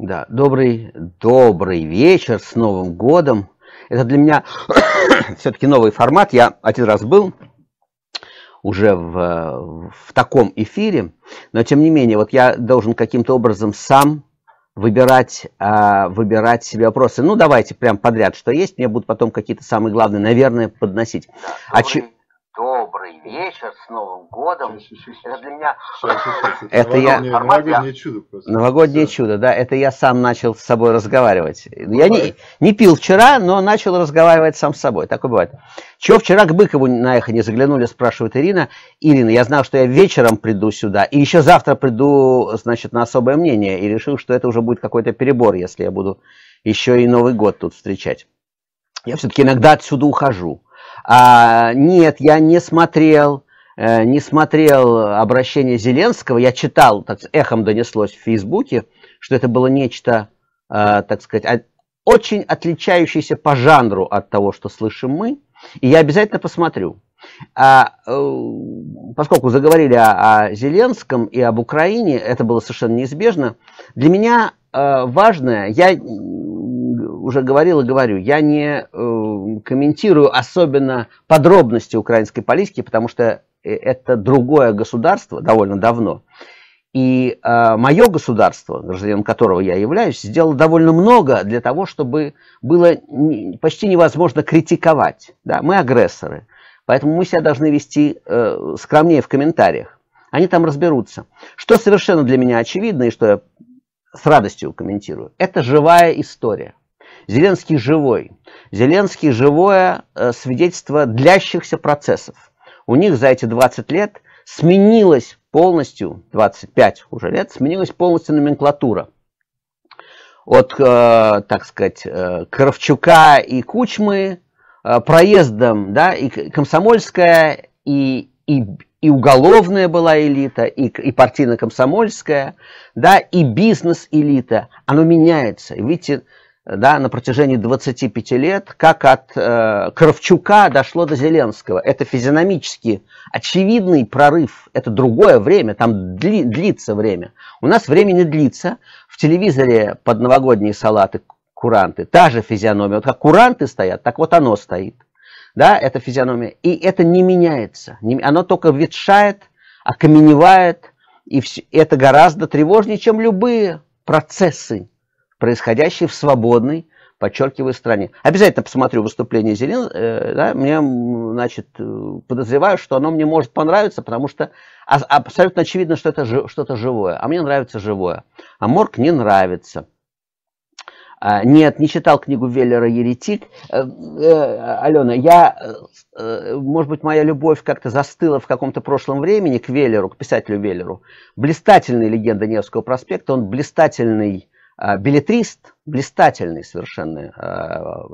Да, добрый, добрый вечер с Новым годом. Это для меня все-таки новый формат. Я один раз был уже в, в таком эфире, но тем не менее, вот я должен каким-то образом сам выбирать, а, выбирать себе вопросы. Ну, давайте прям подряд, что есть, мне будут потом какие-то самые главные, наверное, подносить. Добрый. А добрый вечер с Новым годом. это для меня... Новогоднее чудо просто. Новогоднее чудо, да. Это я сам начал с собой разговаривать. Ну, я не, не пил вчера, но начал разговаривать сам с собой. Такое бывает. Чего вчера к Быкову на эхо не заглянули, спрашивает Ирина. Ирина, я знал, что я вечером приду сюда. И еще завтра приду, значит, на особое мнение. И решил, что это уже будет какой-то перебор, если я буду еще и Новый год тут встречать. Я все-таки иногда отсюда ухожу. А, нет, я не смотрел, э, не смотрел обращение Зеленского, я читал, так эхом донеслось в Фейсбуке, что это было нечто, э, так сказать, очень отличающееся по жанру от того, что слышим мы, и я обязательно посмотрю. А, э, поскольку заговорили о, о Зеленском и об Украине, это было совершенно неизбежно, для меня Э, важное, я э, уже говорил и говорю, я не э, комментирую особенно подробности украинской политики, потому что это другое государство довольно давно. И э, мое государство, гражданином которого я являюсь, сделало довольно много для того, чтобы было не, почти невозможно критиковать. Да? Мы агрессоры, поэтому мы себя должны вести э, скромнее в комментариях. Они там разберутся. Что совершенно для меня очевидно, и что я с радостью комментирую. Это живая история. Зеленский живой. Зеленский живое э, свидетельство длящихся процессов. У них за эти 20 лет сменилась полностью, 25 уже лет, сменилась полностью номенклатура. От, э, так сказать, э, Кравчука и Кучмы проездом, да, и Комсомольская, и, и, и уголовная была элита, и, и партийно-комсомольская, да, и бизнес-элита, оно меняется. видите, да, на протяжении 25 лет, как от э, Кравчука дошло до Зеленского. Это физиономически очевидный прорыв, это другое время, там дли, длится время. У нас время не длится. В телевизоре под новогодние салаты куранты, та же физиономия. Вот как куранты стоят, так вот оно стоит да, эта физиономия, и это не меняется. Оно только ветшает, окаменевает, и все. это гораздо тревожнее, чем любые процессы, происходящие в свободной, подчеркиваю, стране. Обязательно посмотрю выступление Зелен, э, да, мне, значит, э, подозреваю, что оно мне может понравиться, потому что абсолютно очевидно, что это что-то живое, а мне нравится живое, а морг не нравится. А, нет, не читал книгу Веллера «Еретик». Э, э, Алена, я, э, может быть, моя любовь как-то застыла в каком-то прошлом времени к Веллеру, к писателю Веллеру. Блистательный легенда Невского проспекта, он блистательный а, билетрист, блистательный совершенно, а,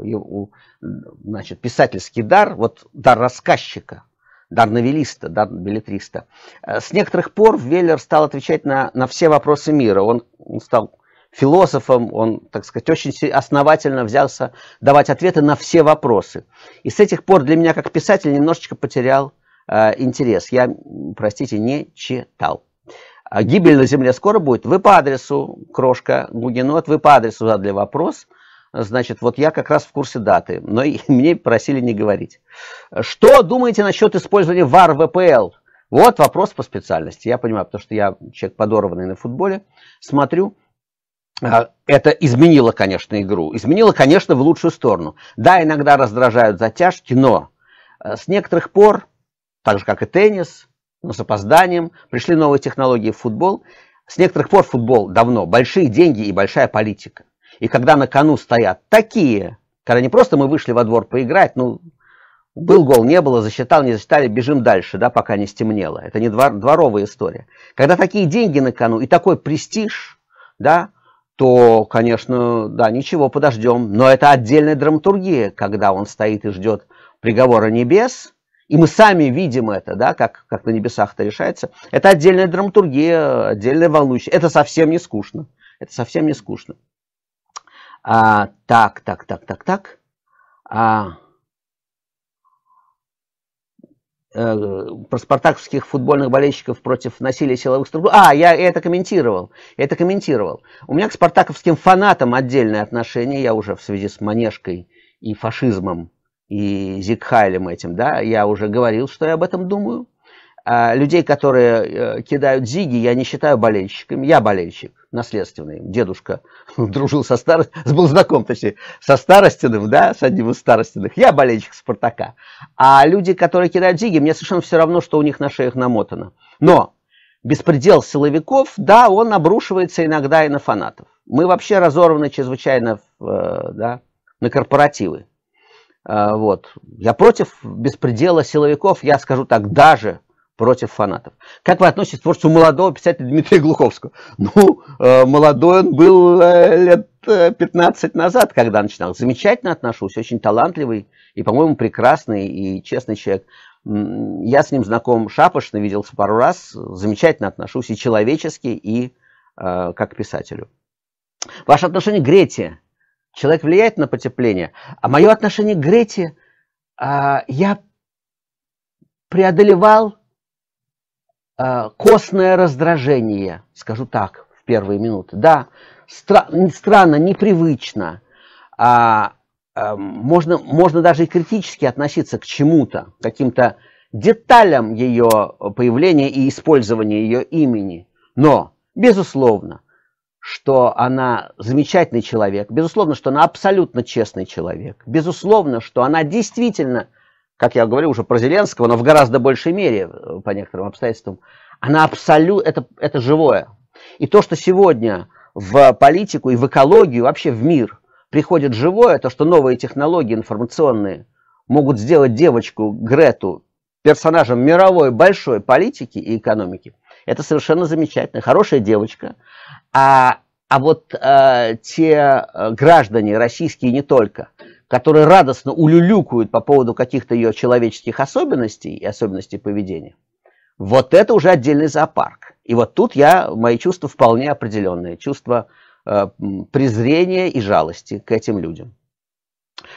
значит, писательский дар, вот дар рассказчика, дар новелиста, дар билетриста. С некоторых пор Веллер стал отвечать на, на все вопросы мира. Он, он стал философом, он, так сказать, очень основательно взялся давать ответы на все вопросы. И с этих пор для меня как писатель немножечко потерял э, интерес. Я, простите, не читал. А Гибель на Земле скоро будет. Вы по адресу, крошка Гугенот, вы по адресу задали вопрос. Значит, вот я как раз в курсе даты, но и мне просили не говорить. Что думаете насчет использования ВАР ВПЛ? Вот вопрос по специальности. Я понимаю, потому что я человек подорванный на футболе, смотрю. А, это изменило, конечно, игру. Изменило, конечно, в лучшую сторону. Да, иногда раздражают затяжки, но э, с некоторых пор, так же как и теннис, но с опозданием, пришли новые технологии в футбол. С некоторых пор футбол давно. Большие деньги и большая политика. И когда на кону стоят такие, когда не просто мы вышли во двор поиграть, ну, был гол, не было, засчитал, не засчитали, бежим дальше, да, пока не стемнело. Это не двор, дворовая история. Когда такие деньги на кону и такой престиж, да, то, конечно, да, ничего, подождем. Но это отдельная драматургия, когда он стоит и ждет приговора небес, и мы сами видим это, да, как, как на небесах это решается. Это отдельная драматургия, отдельная волнующая. Это совсем не скучно. Это совсем не скучно. А, так, так, так, так, так. А, Э, про спартаковских футбольных болельщиков против насилия силовых структур. А, я, это комментировал. Я это комментировал. У меня к спартаковским фанатам отдельное отношение. Я уже в связи с манежкой и фашизмом, и Зигхайлем этим, да, я уже говорил, что я об этом думаю. А людей, которые э, кидают зиги, я не считаю болельщиками. Я болельщик наследственный. Дедушка дружил со старостиным, был знаком, точнее, со старостиным, да, с одним из старостиных. Я болельщик «Спартака». А люди, которые кидают деньги мне совершенно все равно, что у них на шеях намотано. Но беспредел силовиков, да, он обрушивается иногда и на фанатов. Мы вообще разорваны чрезвычайно э, да, на корпоративы. Э, вот. Я против беспредела силовиков, я скажу так, даже – против фанатов. Как вы относитесь к творчеству молодого писателя Дмитрия Глуховского? Ну, э, молодой он был э, лет 15 э, назад, когда начинал. Замечательно отношусь, очень талантливый и, по-моему, прекрасный и честный человек. Я с ним знаком шапошно, виделся пару раз. Замечательно отношусь и человечески, и э, как к писателю. Ваше отношение к Грете. Человек влияет на потепление. А мое отношение к Грете э, я преодолевал а, костное раздражение, скажу так, в первые минуты. Да, стра странно, непривычно. А, а, можно, можно даже и критически относиться к чему-то, каким-то деталям ее появления и использования ее имени. Но, безусловно, что она замечательный человек, безусловно, что она абсолютно честный человек, безусловно, что она действительно – как я говорил уже про Зеленского, но в гораздо большей мере, э, по некоторым обстоятельствам, она абсолютно, это, это живое. И то, что сегодня в политику и в экологию, вообще в мир приходит живое, то, что новые технологии информационные могут сделать девочку Грету персонажем мировой большой политики и экономики, это совершенно замечательно, хорошая девочка. А, а вот э, те э, граждане российские не только, которые радостно улюлюкают по поводу каких-то ее человеческих особенностей и особенностей поведения, вот это уже отдельный зоопарк. И вот тут я, мои чувства вполне определенные. Чувство э, презрения и жалости к этим людям.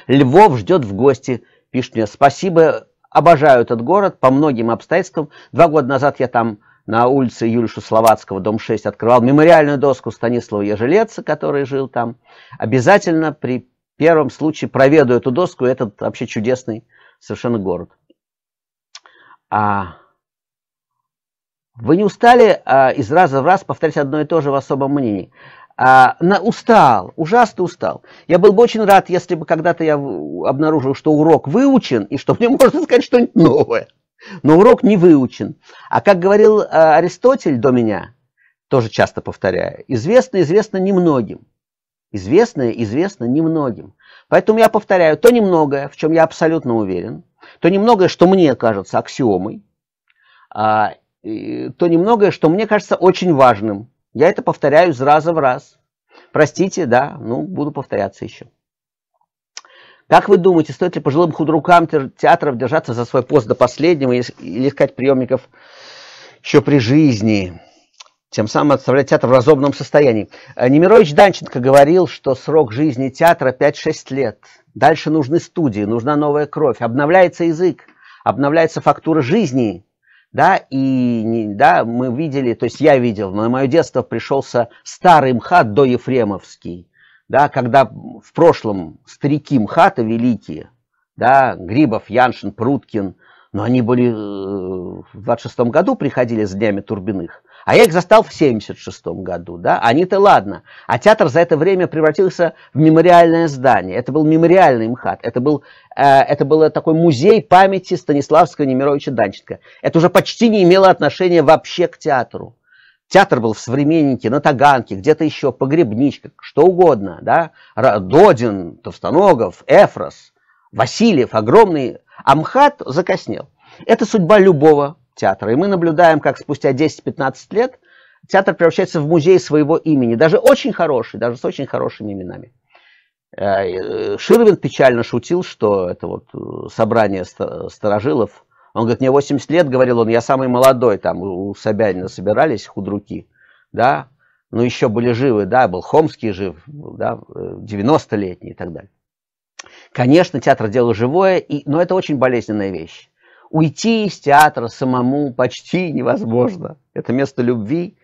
Львов ждет в гости, пишет мне. Спасибо, обожаю этот город по многим обстоятельствам. Два года назад я там на улице Юлишу Словацкого, дом 6, открывал мемориальную доску Станислава Ежелеца, который жил там. Обязательно при, первом случае проведу эту доску, этот вообще чудесный совершенно город. А вы не устали а, из раза в раз повторять одно и то же в особом мнении? А, на, устал, ужасно устал. Я был бы очень рад, если бы когда-то я обнаружил, что урок выучен, и что мне можно сказать что-нибудь новое. Но урок не выучен. А как говорил а, Аристотель до меня, тоже часто повторяю, известно, известно немногим. Известное известно немногим. Поэтому я повторяю, то немногое, в чем я абсолютно уверен, то немногое, что мне кажется аксиомой, а, и, то немногое, что мне кажется очень важным. Я это повторяю из раза в раз. Простите, да, ну, буду повторяться еще. Как вы думаете, стоит ли пожилым худрукам театров держаться за свой пост до последнего или искать приемников еще при жизни? тем самым отставлять театр в разобном состоянии. Э, Немирович Данченко говорил, что срок жизни театра 5-6 лет. Дальше нужны студии, нужна новая кровь, обновляется язык, обновляется фактура жизни. Да, и да, мы видели, то есть я видел, на мое детство пришелся старый МХАТ до Ефремовский, да, когда в прошлом старики МХАТа великие, да, Грибов, Яншин, Пруткин – но они были э, в 26 году приходили с днями Турбиных, а я их застал в 76 году, да, они-то ладно. А театр за это время превратился в мемориальное здание. Это был мемориальный МХАТ, это был, э, это был такой музей памяти Станиславского Немировича Данченко. Это уже почти не имело отношения вообще к театру. Театр был в «Современнике», на Таганке, где-то еще, «Погребничка», что угодно, да, Додин, Товстоногов, Эфрос – Васильев, огромный а МХАТ закоснел. Это судьба любого театра. И мы наблюдаем, как спустя 10-15 лет театр превращается в музей своего имени. Даже очень хороший, даже с очень хорошими именами. Э, э, Ширвин печально шутил, что это вот э, собрание старожилов. Он говорит, мне 80 лет, говорил он, я самый молодой, там у Собянина собирались худруки, да, но еще были живы, да, был Хомский жив, да, 90-летний и так далее. Конечно, театр – дело живое, и, но это очень болезненная вещь. Уйти из театра самому почти невозможно. Это место любви,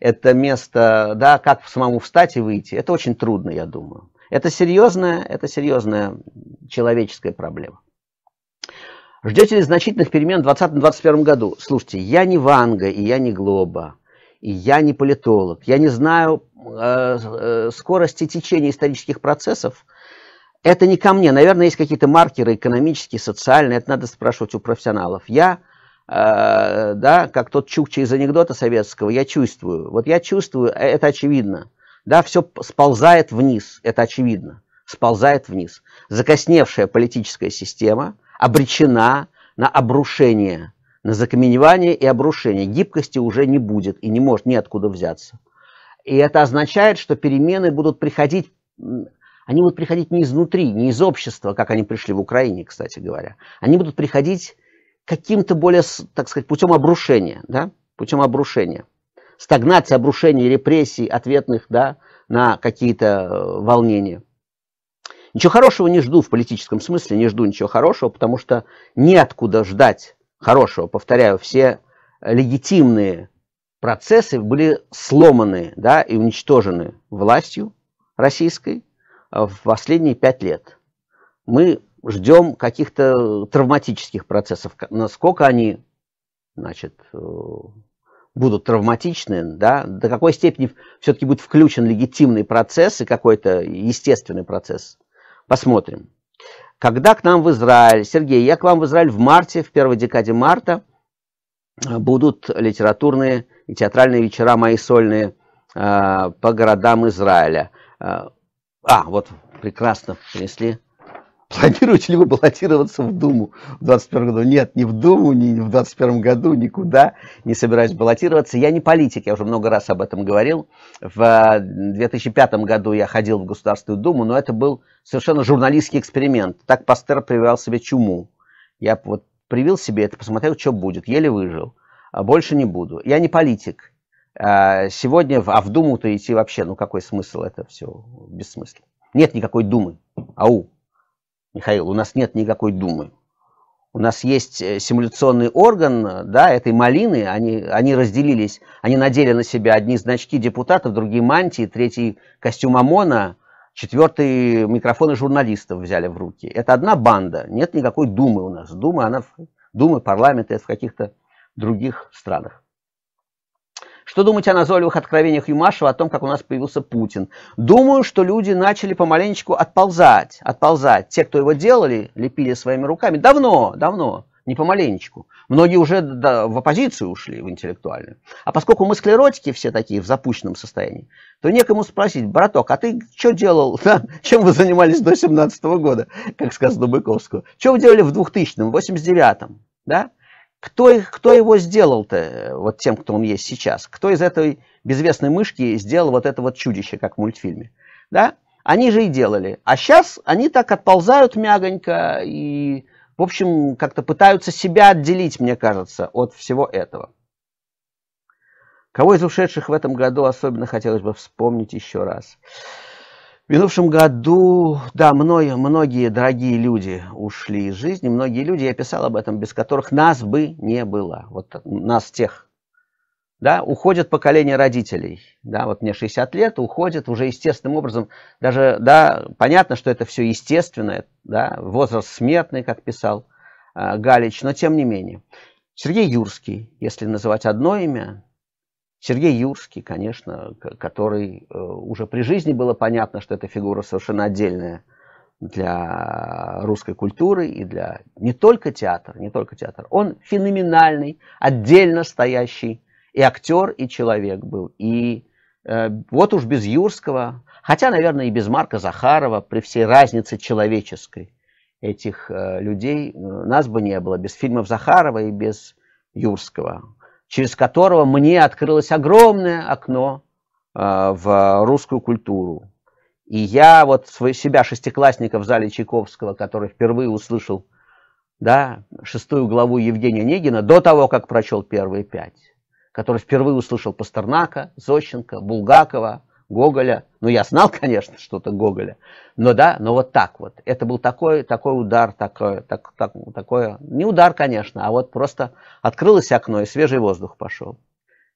это место, да, как самому встать и выйти. Это очень трудно, я думаю. Это серьезная, это серьезная человеческая проблема. Ждете ли значительных перемен в 2020-2021 году? Слушайте, я не Ванга, и я не Глоба, и я не политолог. Я не знаю э, э, скорости течения исторических процессов, это не ко мне. Наверное, есть какие-то маркеры экономические, социальные. Это надо спрашивать у профессионалов. Я, э, да, как тот Чукча из анекдота советского, я чувствую. Вот я чувствую, э, это очевидно. Да, все сползает вниз, это очевидно. Сползает вниз. Закосневшая политическая система обречена на обрушение, на закаменевание и обрушение. Гибкости уже не будет и не может ниоткуда взяться. И это означает, что перемены будут приходить они будут приходить не изнутри, не из общества, как они пришли в Украине, кстати говоря. Они будут приходить каким-то более, так сказать, путем обрушения, да, путем обрушения. Стагнации, обрушения, репрессий, ответных, да, на какие-то э, волнения. Ничего хорошего не жду в политическом смысле, не жду ничего хорошего, потому что неоткуда ждать хорошего. Повторяю, все легитимные процессы были сломаны да, и уничтожены властью российской, Э, в последние пять лет. Мы ждем каких-то травматических процессов. Насколько они значит, э, будут травматичны, да, до какой степени все-таки будет включен легитимный процесс и какой-то естественный процесс. Посмотрим. Когда к нам в Израиль, Сергей, я к вам в Израиль в марте, в первой декаде марта, будут литературные и театральные вечера мои сольные э, по городам Израиля. А, вот, прекрасно, принесли. Планируете ли вы баллотироваться в Думу в 2021 году? Нет, ни в Думу, ни в 2021 году, никуда не собираюсь баллотироваться. Я не политик, я уже много раз об этом говорил. В 2005 э, году я ходил в Государственную Думу, но это был совершенно журналистский эксперимент. Так Пастер прививал себе чуму. Я вот привил себе это, посмотрел, что будет. Еле выжил. А больше не буду. Я не политик. А, сегодня, а в Думу-то идти вообще, ну какой смысл это все? Бессмысленно. Нет никакой Думы. Ау, Михаил, у нас нет никакой Думы. У нас есть э, симуляционный орган, да, этой малины, они, они разделились, они надели на себя одни значки депутатов, другие мантии, третий костюм ОМОНа, четвертый микрофоны журналистов взяли в руки. Это одна банда, нет никакой Думы у нас. Дума, она, думы парламент, это в каких-то других странах. Что думаете о назойливых откровениях Юмашева о том, как у нас появился Путин? Думаю, что люди начали помаленечку отползать, отползать. Те, кто его делали, лепили своими руками. Давно, давно, не помаленечку. Многие уже в оппозицию ушли, в интеллектуальную. А поскольку мы склеротики все такие в запущенном состоянии, то некому спросить, браток, а ты что делал, да? чем вы занимались до 17 года, как сказано Быковского? Что вы делали в 2000-м, 89-м, да? Кто, их, кто его сделал-то э, вот тем, кто он есть сейчас? Кто из этой безвестной мышки сделал вот это вот чудище, как в мультфильме? Да? Они же и делали. А сейчас они так отползают мягонько и, в общем, как-то пытаются себя отделить, мне кажется, от всего этого. Кого из ушедших в этом году особенно хотелось бы вспомнить еще раз? В минувшем году, да, мной, многие дорогие люди ушли из жизни, многие люди, я писал об этом, без которых нас бы не было, вот нас тех. Да, уходят поколение родителей, да, вот мне 60 лет, уходят уже естественным образом, даже, да, понятно, что это все естественное, да, возраст смертный, как писал э, Галич, но тем не менее. Сергей Юрский, если называть одно имя, Сергей Юрский, конечно, который э, уже при жизни было понятно, что эта фигура совершенно отдельная для русской культуры и для не только театра, не только театр. Он феноменальный, отдельно стоящий и актер, и человек был. И э, вот уж без Юрского, хотя, наверное, и без Марка Захарова, при всей разнице человеческой этих э, людей, нас бы не было без фильмов Захарова и без Юрского через которого мне открылось огромное окно а, в русскую культуру. И я вот свой, себя, шестиклассника в зале Чайковского, который впервые услышал да, шестую главу Евгения Негина, до того, как прочел первые пять, который впервые услышал Пастернака, Зощенко, Булгакова, Гоголя. Ну, я знал, конечно, что-то Гоголя. Но да, но вот так вот. Это был такой, такой удар, такое, так, так, такое, не удар, конечно, а вот просто открылось окно, и свежий воздух пошел.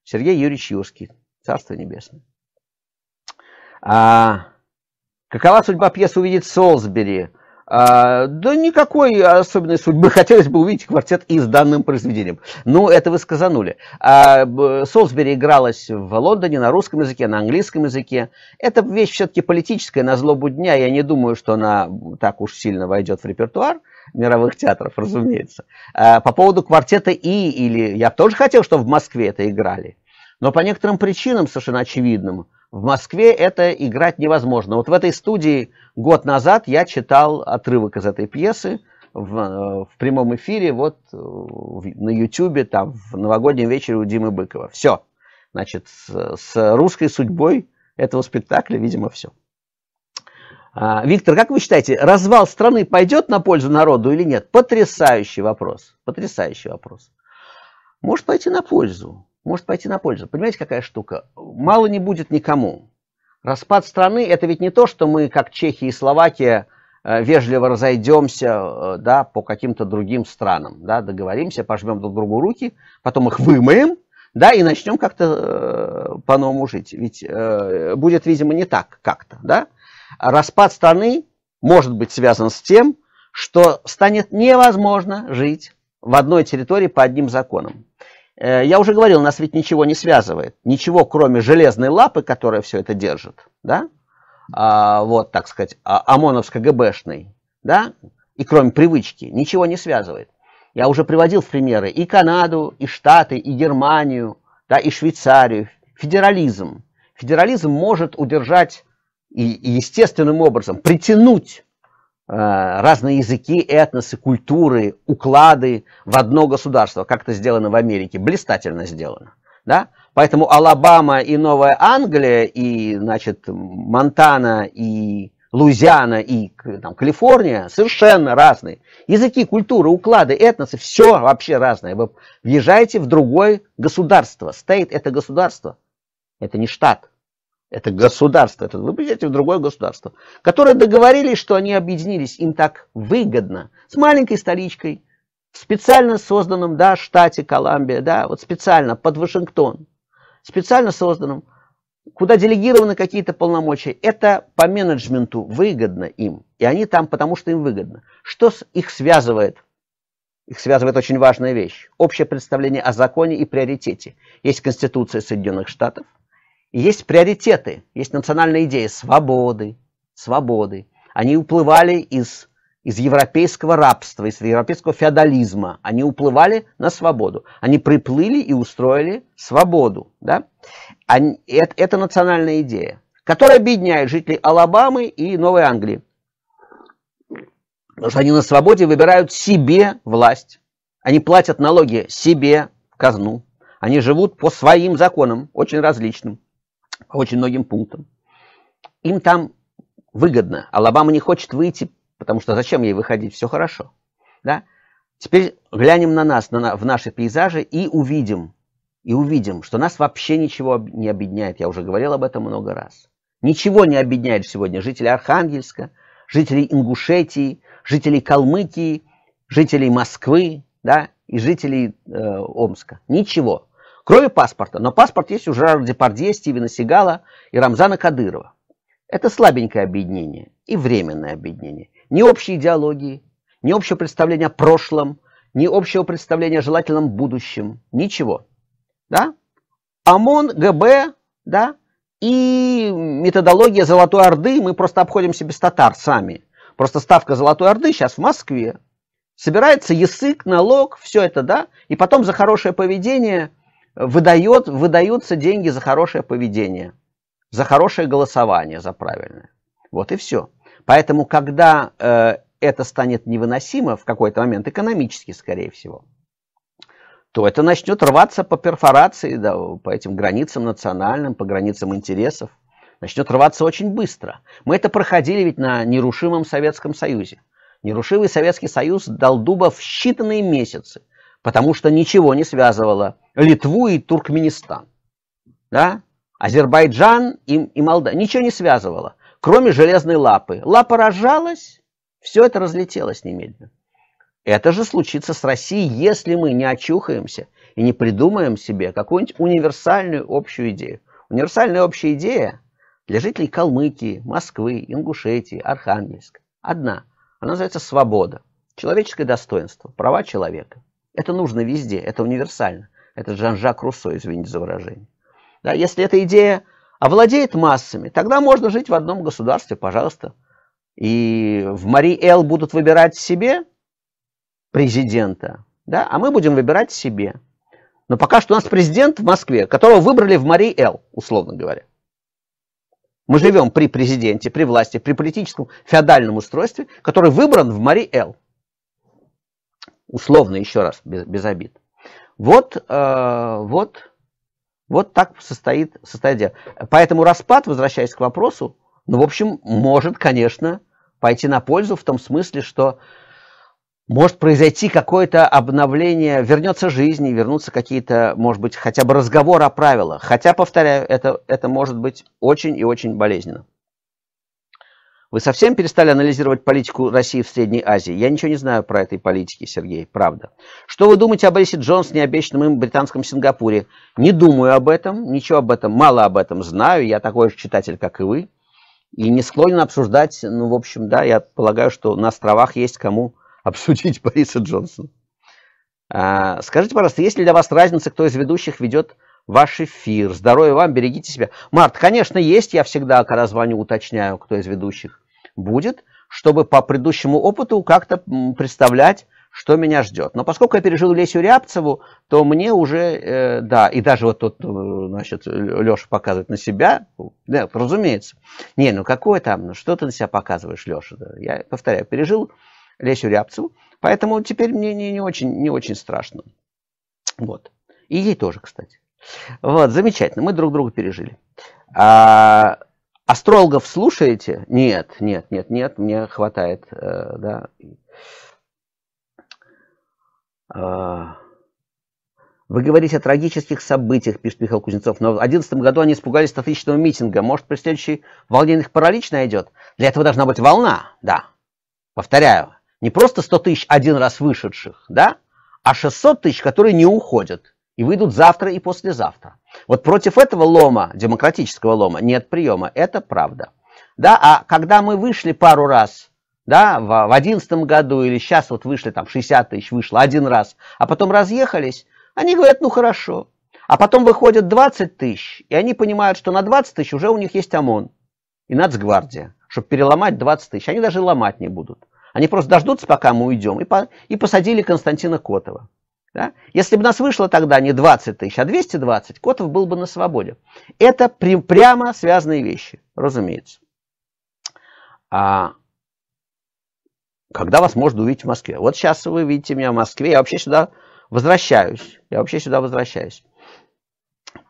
Сергей Юрьевич Юрский, Царство Небесное. А, какова судьба пьесы «Увидеть Солсбери»? А, да никакой особенной судьбы. Хотелось бы увидеть квартет и с данным произведением. Ну, это вы сказанули. А, Солсбери игралась в Лондоне на русском языке, на английском языке. Это вещь все-таки политическая, на злобу дня. Я не думаю, что она так уж сильно войдет в репертуар мировых театров, разумеется. А, по поводу квартета И, или я тоже хотел, чтобы в Москве это играли. Но по некоторым причинам совершенно очевидным – в Москве это играть невозможно. Вот в этой студии год назад я читал отрывок из этой пьесы в, э, в прямом эфире, вот э, на Ютьюбе, там, в новогоднем вечере у Димы Быкова. Все. Значит, с, с русской судьбой этого спектакля, видимо, все. А, Виктор, как вы считаете, развал страны пойдет на пользу народу или нет? Потрясающий вопрос. Потрясающий вопрос. Может пойти на пользу может пойти на пользу. Понимаете, какая штука? Мало не будет никому. Распад страны – это ведь не то, что мы, как Чехия и Словакия, э, вежливо разойдемся э, да, по каким-то другим странам, да, договоримся, пожмем друг другу руки, потом их вымоем, да, и начнем как-то э, по-новому жить. Ведь э, будет, видимо, не так как-то, да. Распад страны может быть связан с тем, что станет невозможно жить в одной территории по одним законам. Э, я уже говорил, нас ведь ничего не связывает. Ничего, кроме железной лапы, которая все это держит, да? А, вот, так сказать, а, ОМОНовско-ГБшной, да? И кроме привычки, ничего не связывает. Я уже приводил в примеры и Канаду, и Штаты, и Германию, да, и Швейцарию. Федерализм. Федерализм может удержать и, и естественным образом притянуть Э, разные языки, этносы, культуры, уклады в одно государство, как это сделано в Америке, блистательно сделано. Да? Поэтому Алабама и Новая Англия, и, значит, Монтана, и Луизиана, и там, Калифорния совершенно разные. Языки, культуры, уклады, этносы, все вообще разное. Вы въезжаете в другое государство. Стейт – это государство, это не штат это государство, это вы приезжаете в другое государство, которые договорились, что они объединились, им так выгодно, с маленькой столичкой, в специально созданном да, штате Колумбия, да, вот специально под Вашингтон, специально созданном, куда делегированы какие-то полномочия. Это по менеджменту выгодно им, и они там, потому что им выгодно. Что их связывает? Их связывает очень важная вещь. Общее представление о законе и приоритете. Есть Конституция Соединенных Штатов – есть приоритеты, есть национальная идея свободы, свободы. Они уплывали из, из европейского рабства, из европейского феодализма. Они уплывали на свободу. Они приплыли и устроили свободу. Да? Они, это, это национальная идея, которая объединяет жителей Алабамы и Новой Англии. Потому что они на свободе выбирают себе власть. Они платят налоги себе в казну. Они живут по своим законам, очень различным по очень многим пунктам. Им там выгодно. Алабама не хочет выйти, потому что зачем ей выходить, все хорошо. Да? Теперь глянем на нас, на, на, в наши пейзажи и увидим, и увидим, что нас вообще ничего не объединяет. Я уже говорил об этом много раз. Ничего не объединяет сегодня жителей Архангельска, жителей Ингушетии, жителей Калмыкии, жителей Москвы да, и жителей э, Омска. Ничего. Кроме паспорта. Но паспорт есть у Жерара Депардье, Стивена Сигала и Рамзана Кадырова. Это слабенькое объединение и временное объединение. Ни общей идеологии, ни общего представления о прошлом, ни общего представления о желательном будущем. Ничего. Да? ОМОН, ГБ, да? И методология Золотой Орды, мы просто обходимся без татар сами. Просто ставка Золотой Орды сейчас в Москве. Собирается язык, налог, все это, да? И потом за хорошее поведение выдает, выдаются деньги за хорошее поведение, за хорошее голосование, за правильное. Вот и все. Поэтому, когда э, это станет невыносимо в какой-то момент, экономически, скорее всего, то это начнет рваться по перфорации, да, по этим границам национальным, по границам интересов. Начнет рваться очень быстро. Мы это проходили ведь на нерушимом Советском Союзе. Нерушивый Советский Союз дал дуба в считанные месяцы, потому что ничего не связывало Литву и Туркменистан. Да? Азербайджан и, и Молдавия. Ничего не связывало, кроме железной лапы. Лапа разжалась, все это разлетелось немедленно. Это же случится с Россией, если мы не очухаемся и не придумаем себе какую-нибудь универсальную общую идею. Универсальная общая идея для жителей Калмыкии, Москвы, Ингушетии, Архангельска одна. Она называется свобода, человеческое достоинство, права человека. Это нужно везде, это универсально. Это Жан-Жак Руссо, извините за выражение. Да, если эта идея овладеет массами, тогда можно жить в одном государстве, пожалуйста. И в Мари Эл будут выбирать себе президента, да, а мы будем выбирать себе. Но пока что у нас президент в Москве, которого выбрали в Мари Эл, условно говоря. Мы ну, живем при президенте, при власти, при политическом феодальном устройстве, который выбран в Мари Эл. Условно, еще раз, без, без обид. Вот, э, вот, вот так состоит, состоит дело. Поэтому распад, возвращаясь к вопросу, ну, в общем, может, конечно, пойти на пользу в том смысле, что может произойти какое-то обновление, вернется жизнь и вернутся какие-то, может быть, хотя бы разговор о правилах. Хотя, повторяю, это, это может быть очень и очень болезненно. Вы совсем перестали анализировать политику России в Средней Азии? Я ничего не знаю про этой политики, Сергей, правда. Что вы думаете о Борисе Джонсоне и обещанном им британском Сингапуре? Не думаю об этом, ничего об этом, мало об этом знаю. Я такой же читатель, как и вы. И не склонен обсуждать, ну, в общем, да, я полагаю, что на островах есть кому обсудить Бориса Джонсона. А, скажите, пожалуйста, есть ли для вас разница, кто из ведущих ведет ваш эфир. Здоровья вам, берегите себя. Март, конечно, есть. Я всегда, когда звоню, уточняю, кто из ведущих будет, чтобы по предыдущему опыту как-то представлять, что меня ждет. Но поскольку я пережил Лесю Рябцеву, то мне уже, э, да, и даже вот тут, э, значит, Леша показывает на себя, да, разумеется. Не, ну какое там, ну что ты на себя показываешь, Леша? Я повторяю, пережил Лесю Рябцеву, поэтому теперь мне не, не, очень, не очень страшно. Вот. И ей тоже, кстати. Вот, замечательно, мы друг друга пережили. А, астрологов слушаете? Нет, нет, нет, нет, мне хватает, э, да. А, вы говорите о трагических событиях, пишет Михаил Кузнецов, но в 2011 году они испугались статичного митинга. Может, при следующей волне их паралич найдет? Для этого должна быть волна, да. Повторяю, не просто 100 тысяч один раз вышедших, да, а 600 тысяч, которые не уходят и выйдут завтра и послезавтра. Вот против этого лома, демократического лома, нет приема. Это правда. Да, а когда мы вышли пару раз, да, в одиннадцатом году или сейчас вот вышли там 60 тысяч, вышло один раз, а потом разъехались, они говорят, ну хорошо. А потом выходят 20 тысяч, и они понимают, что на 20 тысяч уже у них есть ОМОН и Нацгвардия, чтобы переломать 20 тысяч. Они даже ломать не будут. Они просто дождутся, пока мы уйдем, и, по, и посадили Константина Котова. Да? Если бы нас вышло тогда не 20 тысяч, а 220, Котов был бы на свободе. Это при, прямо связанные вещи, разумеется. А когда вас можно увидеть в Москве? Вот сейчас вы видите меня в Москве, я вообще сюда возвращаюсь. Я вообще сюда возвращаюсь.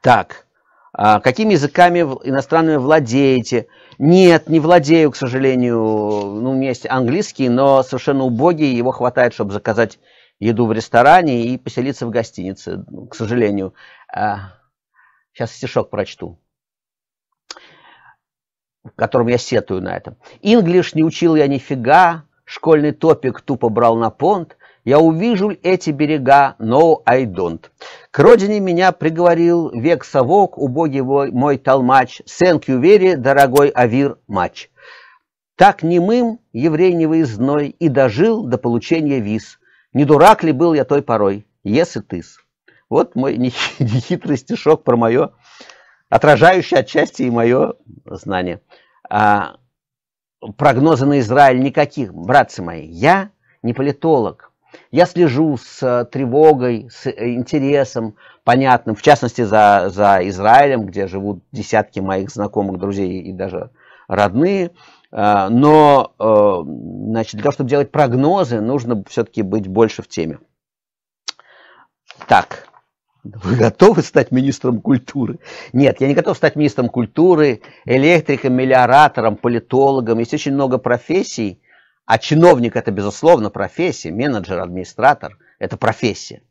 Так, а какими языками иностранными владеете? Нет, не владею, к сожалению, ну, у меня есть английский, но совершенно убогий, его хватает, чтобы заказать еду в ресторане и поселиться в гостинице, ну, к сожалению. А, сейчас стишок прочту, в котором я сетую на этом. «Инглиш не учил я нифига, школьный топик тупо брал на понт, я увижу эти берега, no, I don't. К родине меня приговорил век совок, убогий мой толмач, thank you very, дорогой авир матч. Так немым еврей невыездной и дожил до получения виз. Не дурак ли был я той порой? Ес и тыс. Вот мой нехитрый стишок про мое, отражающее отчасти и мое знание. А, прогнозы на Израиль никаких, братцы мои. Я не политолог. Я слежу с э, тревогой, с э, интересом, понятным, в частности, за, за Израилем, где живут десятки моих знакомых, друзей и даже родные. А, но э, значит, для того, чтобы делать прогнозы, нужно все-таки быть больше в теме. Так, вы готовы стать министром культуры? Нет, я не готов стать министром культуры, электриком, миллиоратором, политологом. Есть очень много профессий, а чиновник это, безусловно, профессия, менеджер, администратор – это профессия.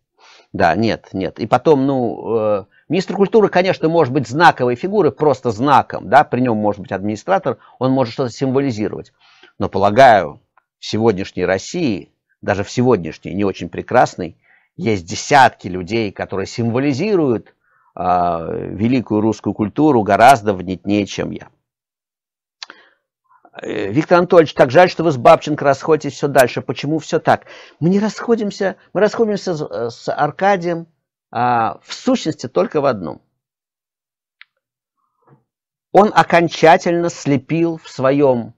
Да, нет, нет. И потом, ну, э, Министр культуры, конечно, может быть знаковой фигурой, просто знаком, да, при нем может быть администратор, он может что-то символизировать. Но, полагаю, в сегодняшней России, даже в сегодняшней не очень прекрасной, есть десятки людей, которые символизируют э, великую русскую культуру гораздо внятнее, чем я. Э, Виктор Анатольевич, так жаль, что вы с Бабченко расходитесь все дальше. Почему все так? Мы не расходимся, мы расходимся с, э, с Аркадием, а, в сущности только в одном. Он окончательно слепил в своем,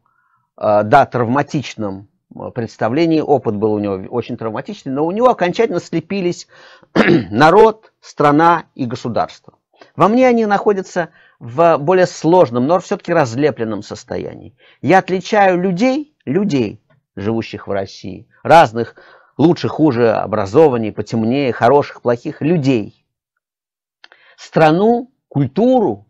а, да, травматичном а, представлении, опыт был у него очень травматичный, но у него окончательно слепились народ, страна и государство. Во мне они находятся в более сложном, но все-таки разлепленном состоянии. Я отличаю людей, людей, живущих в России, разных лучше, хуже, образованнее, потемнее, хороших, плохих людей. Страну, культуру,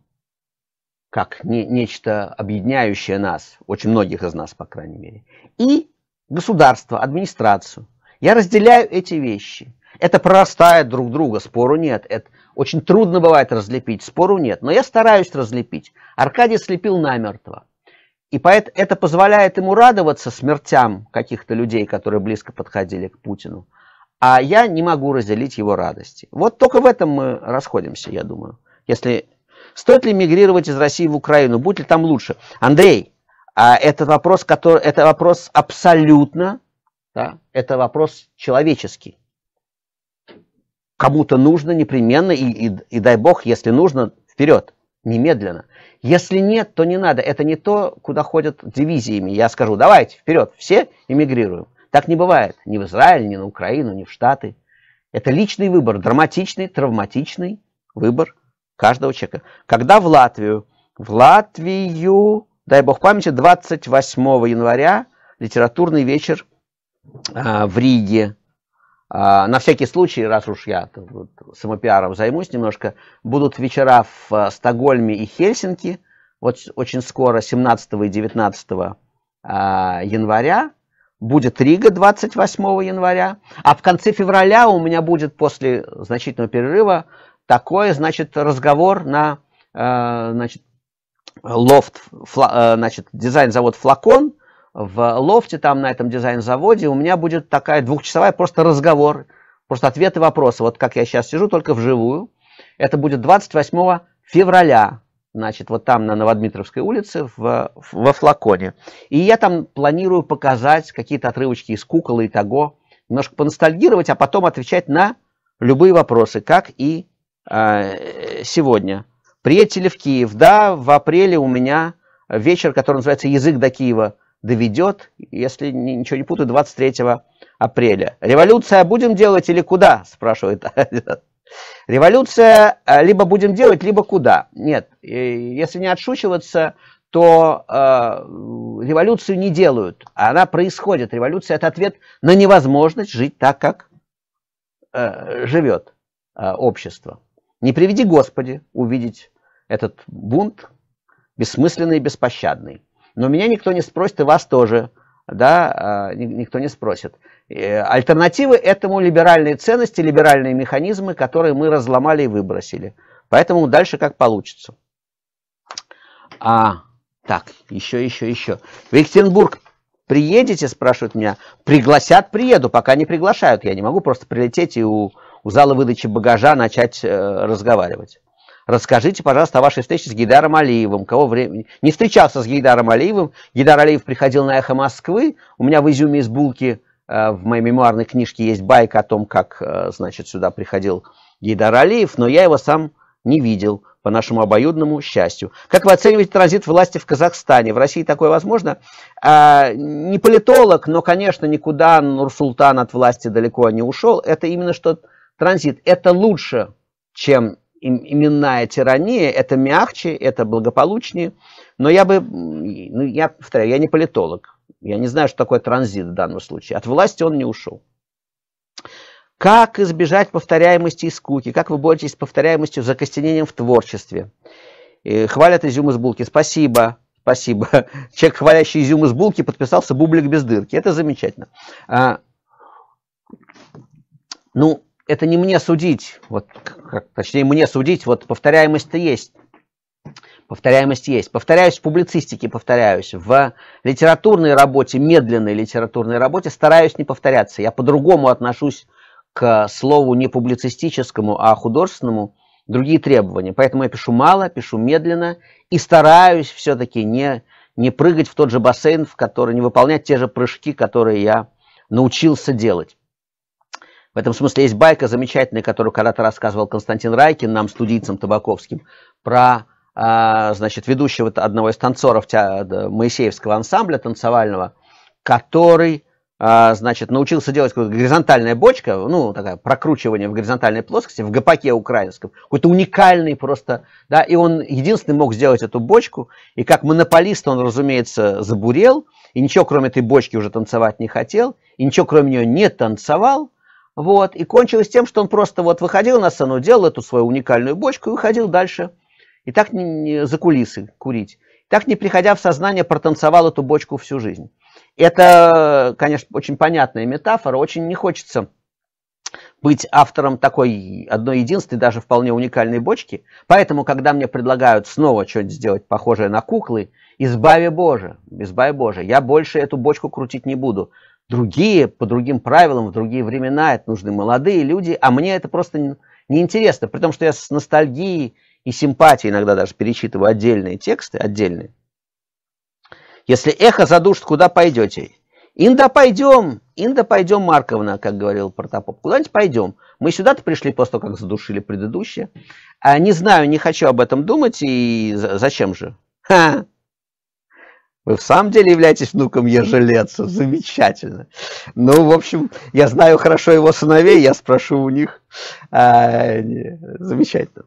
как не, нечто объединяющее нас, очень многих из нас, по крайней мере, и государство, администрацию. Я разделяю эти вещи. Это прорастает друг друга, спору нет. Это очень трудно бывает разлепить, спору нет. Но я стараюсь разлепить. Аркадий слепил намертво. И поэтому это позволяет ему радоваться смертям каких-то людей, которые близко подходили к Путину. А я не могу разделить его радости. Вот только в этом мы расходимся, я думаю. Если Стоит ли мигрировать из России в Украину? Будет ли там лучше? Андрей, а этот вопрос, который, это вопрос абсолютно, да, это вопрос человеческий. Кому-то нужно непременно, и, и, и дай бог, если нужно, вперед. Немедленно. Если нет, то не надо. Это не то, куда ходят дивизиями. Я скажу, давайте, вперед, все эмигрируем. Так не бывает. Ни в Израиль, ни на Украину, ни в Штаты. Это личный выбор, драматичный, травматичный выбор каждого человека. Когда в Латвию? В Латвию, дай бог памяти, 28 января литературный вечер а, в Риге. А, на всякий случай, раз уж я вот, самопиаром займусь немножко, будут вечера в э, Стокгольме и Хельсинки. Вот очень скоро, 17 и 19 а, января. Будет Рига 28 января. А в конце февраля у меня будет после значительного перерыва такой, значит, разговор на, э, значит, лофт, э, значит, дизайн-завод «Флакон», в лофте там на этом дизайн-заводе у меня будет такая двухчасовая просто разговор, просто ответы вопросы. Вот как я сейчас сижу, только вживую. Это будет 28 февраля, значит, вот там на Новодмитровской улице в, во флаконе. И я там планирую показать какие-то отрывочки из кукол и того, немножко поностальгировать, а потом отвечать на любые вопросы, как и э, сегодня. Приедете ли в Киев? Да, в апреле у меня вечер, который называется «Язык до Киева» доведет, если ничего не путаю, 23 апреля. Революция будем делать или куда? Спрашивает. Революция э, либо будем делать, либо куда. Нет, если не отшучиваться, то э, революцию не делают, а она происходит. Революция – это ответ на невозможность жить так, как э, живет э, общество. Не приведи Господи увидеть этот бунт бессмысленный и беспощадный. Но меня никто не спросит, и вас тоже, да, а, никто не спросит. Альтернативы этому либеральные ценности, либеральные механизмы, которые мы разломали и выбросили. Поэтому дальше как получится. А, так, еще, еще, еще. В Екатеринбург приедете, спрашивают меня. Пригласят, приеду, пока не приглашают. Я не могу просто прилететь и у, у зала выдачи багажа начать э, разговаривать. Расскажите, пожалуйста, о вашей встрече с Гидаром Алиевым. Кого времени? Не встречался с Гидаром Алиевым. Гидар Алиев приходил на «Эхо Москвы». У меня в изюме из булки э, в моей мемуарной книжке есть байк о том, как, э, значит, сюда приходил Гидар Алиев, но я его сам не видел, по нашему обоюдному счастью. Как вы оцениваете транзит власти в Казахстане? В России такое возможно? А, не политолог, но, конечно, никуда Нурсултан от власти далеко не ушел. Это именно что транзит. Это лучше, чем именная тирания, это мягче, это благополучнее. Но я бы, ну, я повторяю, я не политолог. Я не знаю, что такое транзит в данном случае. От власти он не ушел. Как избежать повторяемости и скуки? Как вы боретесь с повторяемостью, закостенением в творчестве? И э, хвалят изюм из булки. Спасибо, спасибо. Человек, хвалящий изюм из булки, подписался бублик без дырки. Это замечательно. А, ну, это не мне судить, вот, как, точнее, мне судить, вот повторяемость-то есть. Повторяемость есть. Повторяюсь в публицистике, повторяюсь. В литературной работе, медленной литературной работе стараюсь не повторяться. Я по-другому отношусь к слову не публицистическому, а художественному. Другие требования. Поэтому я пишу мало, пишу медленно и стараюсь все-таки не, не прыгать в тот же бассейн, в который не выполнять те же прыжки, которые я научился делать. В этом смысле есть байка замечательная, которую когда-то рассказывал Константин Райкин, нам, студийцам табаковским, про а, значит, ведущего одного из танцоров Моисеевского ансамбля танцевального, который а, значит, научился делать какую-то горизонтальную бочку, ну, такая прокручивание в горизонтальной плоскости, в гопаке украинском, какой-то уникальный просто, да, и он единственный мог сделать эту бочку, и как монополист он, разумеется, забурел, и ничего кроме этой бочки уже танцевать не хотел, и ничего кроме нее не танцевал, вот, и кончилось тем, что он просто вот выходил на сцену, делал эту свою уникальную бочку и уходил дальше. И так не, не, за кулисы курить. так, не приходя в сознание, протанцевал эту бочку всю жизнь. Это, конечно, очень понятная метафора. Очень не хочется быть автором такой одной единственной, даже вполне уникальной бочки. Поэтому, когда мне предлагают снова что-нибудь сделать похожее на куклы, избави Боже, избави Боже, я больше эту бочку крутить не буду другие, по другим правилам, в другие времена, это нужны молодые люди, а мне это просто неинтересно, при том, что я с ностальгией и симпатией иногда даже перечитываю отдельные тексты, отдельные. Если эхо задушит, куда пойдете? Инда пойдем, инда пойдем, Марковна, как говорил Протопоп. Куда-нибудь пойдем. Мы сюда-то пришли после того, как задушили предыдущие. А, не знаю, не хочу об этом думать, и зачем же? Ха! Вы в самом деле являетесь внуком Ежелецов. Замечательно. Ну, в общем, я знаю хорошо его сыновей, я спрошу у них. А, не, замечательно.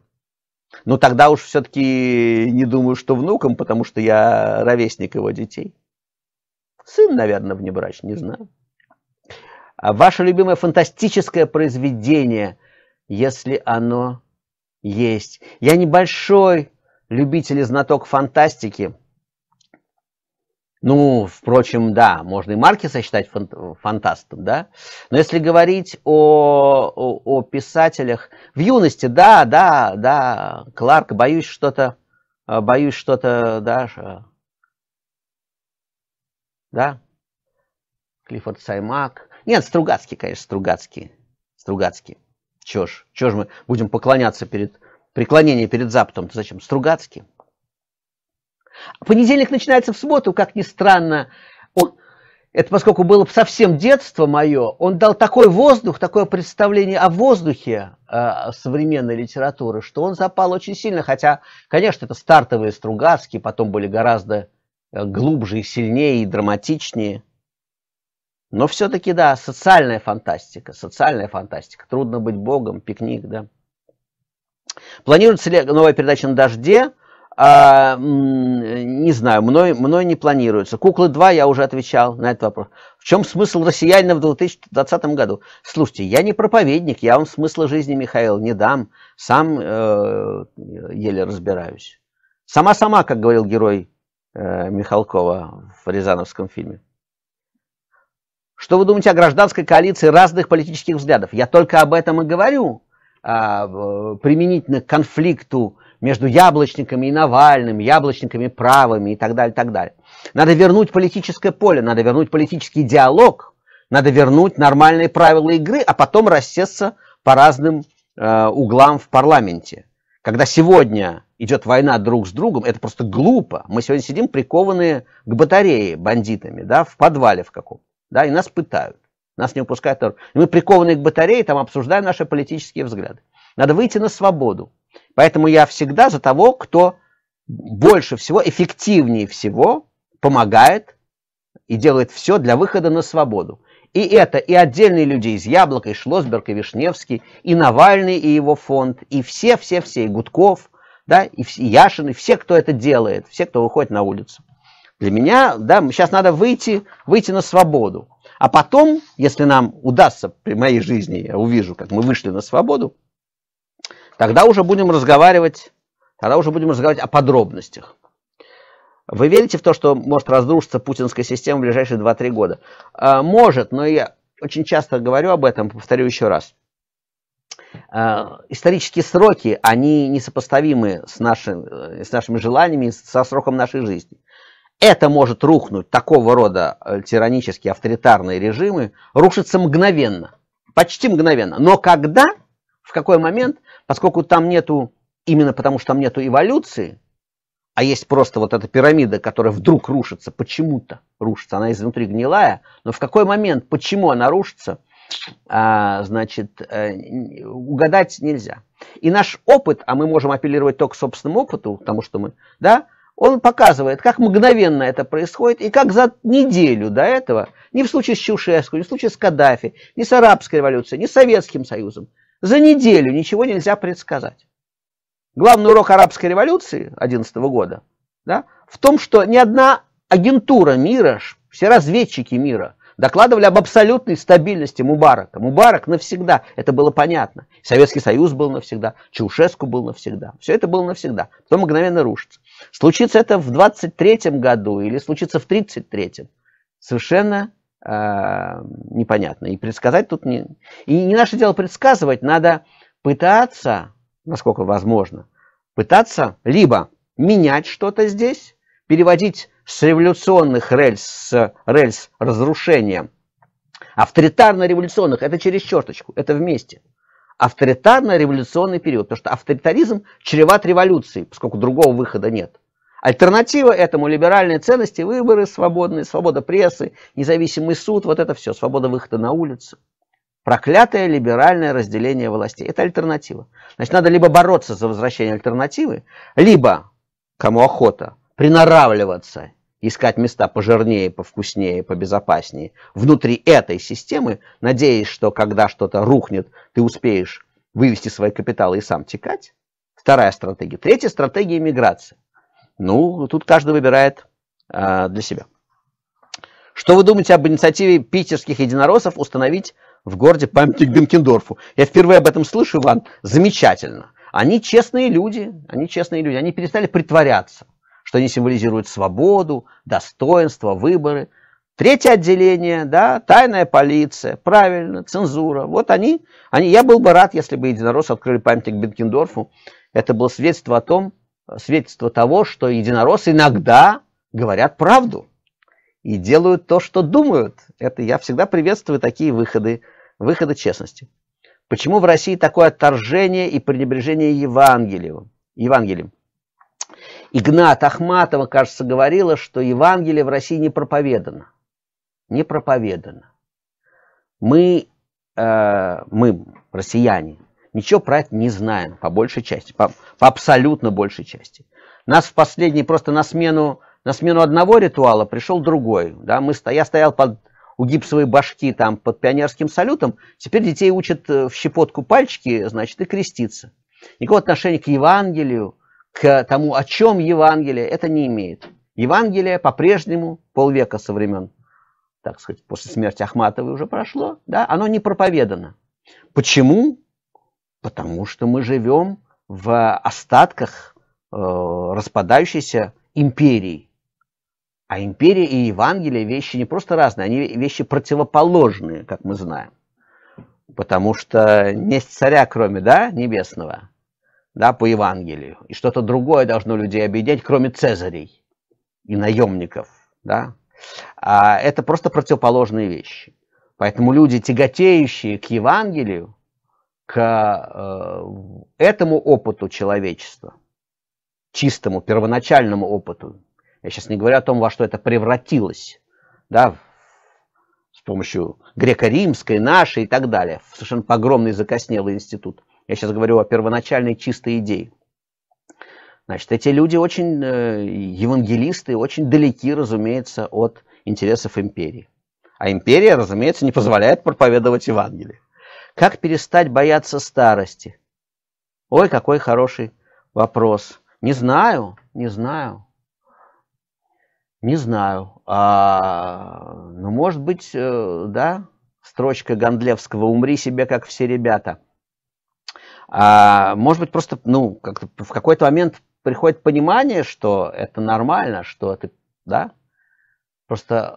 Ну, тогда уж все-таки не думаю, что внуком, потому что я ровесник его детей. Сын, наверное, внебрач, не знаю. А ваше любимое фантастическое произведение, если оно есть. Я небольшой любитель и знаток фантастики – ну, впрочем, да, можно и Маркиса считать фантастом, да. Но если говорить о, о, о писателях в юности, да, да, да, Кларк, боюсь что-то, э, боюсь что-то, да, да, Клиффорд Саймак. Нет, Стругацкий, конечно, Стругацкий, Стругацкий. Чё ж, чё ж мы будем поклоняться перед, преклонение перед Западом, то зачем? Стругацкий. Понедельник начинается в субботу, как ни странно. Он, это поскольку было совсем детство мое, он дал такой воздух, такое представление о воздухе э, современной литературы, что он запал очень сильно, хотя, конечно, это стартовые Стругацкие, потом были гораздо э, глубже и сильнее, и драматичнее. Но все-таки, да, социальная фантастика, социальная фантастика. Трудно быть богом, пикник, да. Планируется ли новая передача на дожде? А, не знаю, мной, мной не планируется. Куклы 2, я уже отвечал на этот вопрос. В чем смысл россиянина в 2020 году? Слушайте, я не проповедник, я вам смысла жизни, Михаил, не дам. Сам э, еле разбираюсь. Сама-сама, как говорил герой э, Михалкова в Рязановском фильме. Что вы думаете о гражданской коалиции разных политических взглядов? Я только об этом и говорю, а, э, применительно к конфликту между яблочниками и Навальным, яблочниками правыми и так далее, так далее. Надо вернуть политическое поле, надо вернуть политический диалог, надо вернуть нормальные правила игры, а потом рассесться по разным э, углам в парламенте. Когда сегодня идет война друг с другом, это просто глупо. Мы сегодня сидим прикованные к батарее бандитами, да, в подвале в каком, да, и нас пытают. Нас не выпускают. мы прикованы к батарее, там обсуждаем наши политические взгляды. Надо выйти на свободу. Поэтому я всегда за того, кто больше всего, эффективнее всего помогает и делает все для выхода на свободу. И это и отдельные люди из Яблока, и Шлосберг, и Вишневский, и Навальный, и его фонд, и все-все-все, и Гудков, да, и Яшин, и все, кто это делает, все, кто выходит на улицу. Для меня, да, сейчас надо выйти, выйти на свободу. А потом, если нам удастся при моей жизни, я увижу, как мы вышли на свободу, Тогда уже будем разговаривать, тогда уже будем разговаривать о подробностях. Вы верите в то, что может разрушиться путинская система в ближайшие 2-3 года? А, может, но я очень часто говорю об этом, повторю еще раз. А, исторические сроки, они несопоставимы с, нашим, э, с нашими желаниями, со сроком нашей жизни. Это может рухнуть, такого рода э, тиранические, авторитарные режимы, рушится мгновенно, почти мгновенно. Но когда, в какой момент, Поскольку там нету, именно потому что там нету эволюции, а есть просто вот эта пирамида, которая вдруг рушится, почему-то рушится, она изнутри гнилая, но в какой момент, почему она рушится, а, значит, э, угадать нельзя. И наш опыт, а мы можем апеллировать только к собственному опыту, потому что мы, да, он показывает, как мгновенно это происходит, и как за неделю до этого, ни в случае с Чушевского, ни в случае с Каддафи, ни с Арабской революцией, ни с Советским Союзом, за неделю ничего нельзя предсказать. Главный урок арабской революции 11 года да, в том, что ни одна агентура мира, все разведчики мира докладывали об абсолютной стабильности Мубарака. Мубарак навсегда, это было понятно. Советский Союз был навсегда, Чаушеску был навсегда. Все это было навсегда, потом мгновенно рушится. Случится это в 23 году или случится в 33 совершенно э, непонятно. И предсказать тут не... И не наше дело предсказывать, надо пытаться, насколько возможно, пытаться либо менять что-то здесь, переводить с революционных рельс, с рельс разрушения, авторитарно-революционных, это через черточку, это вместе, авторитарно-революционный период, потому что авторитаризм чреват революцией, поскольку другого выхода нет – Альтернатива этому либеральные ценности, выборы свободные, свобода прессы, независимый суд, вот это все, свобода выхода на улицу. Проклятое либеральное разделение властей. Это альтернатива. Значит, надо либо бороться за возвращение альтернативы, либо, кому охота, приноравливаться, искать места пожирнее, повкуснее, побезопаснее внутри этой системы, надеясь, что когда что-то рухнет, ты успеешь вывести свои капиталы и сам текать. Вторая стратегия. Третья стратегия миграции. Ну, тут каждый выбирает а, для себя. Что вы думаете об инициативе питерских единороссов установить в городе памятник Бенкендорфу? Я впервые об этом слышу, Иван. Замечательно. Они честные люди, они честные люди. Они перестали притворяться, что они символизируют свободу, достоинство, выборы. Третье отделение, да, тайная полиция, правильно, цензура. Вот они, они, я был бы рад, если бы единороссы открыли памятник Бенкендорфу. Это было свидетельство о том, свидетельство того, что единороссы иногда говорят правду и делают то, что думают. Это я всегда приветствую такие выходы, выходы честности. Почему в России такое отторжение и пренебрежение Евангелию, Евангелием? Игнат Ахматова, кажется, говорила, что Евангелие в России не проповедано. Не проповедано. Мы, э, мы россияне, Ничего про это не знаем, по большей части, по, по абсолютно большей части. Нас в последний, просто на смену, на смену одного ритуала пришел другой. Да? Мы, я стоял под, у гипсовой башки там под пионерским салютом, теперь детей учат э, в щепотку пальчики, значит, и креститься. Никакого отношения к Евангелию, к тому, о чем Евангелие, это не имеет. Евангелие по-прежнему полвека со времен, так сказать, после смерти Ахматовой уже прошло, да, оно не проповедано. Почему? Потому что мы живем в остатках э, распадающейся империи. А империя и Евангелие вещи не просто разные, они вещи противоположные, как мы знаем. Потому что нет царя, кроме да, небесного, да, по Евангелию. И что-то другое должно людей объединять, кроме цезарей и наемников. Да? А это просто противоположные вещи. Поэтому люди, тяготеющие к Евангелию, к э, этому опыту человечества, чистому, первоначальному опыту, я сейчас не говорю о том, во что это превратилось, да, с помощью греко-римской, нашей и так далее, в совершенно погромный закоснелый институт. Я сейчас говорю о первоначальной чистой идее. Значит, эти люди очень, э, евангелисты, очень далеки, разумеется, от интересов империи. А империя, разумеется, не позволяет проповедовать Евангелие. Как перестать бояться старости? Ой, какой хороший вопрос. Не знаю, не знаю. Не знаю. А, ну, может быть, э, да, строчка Гондлевского «Умри себе, как все ребята». А, может быть, просто, ну, как в какой-то момент приходит понимание, что это нормально, что это, да, Просто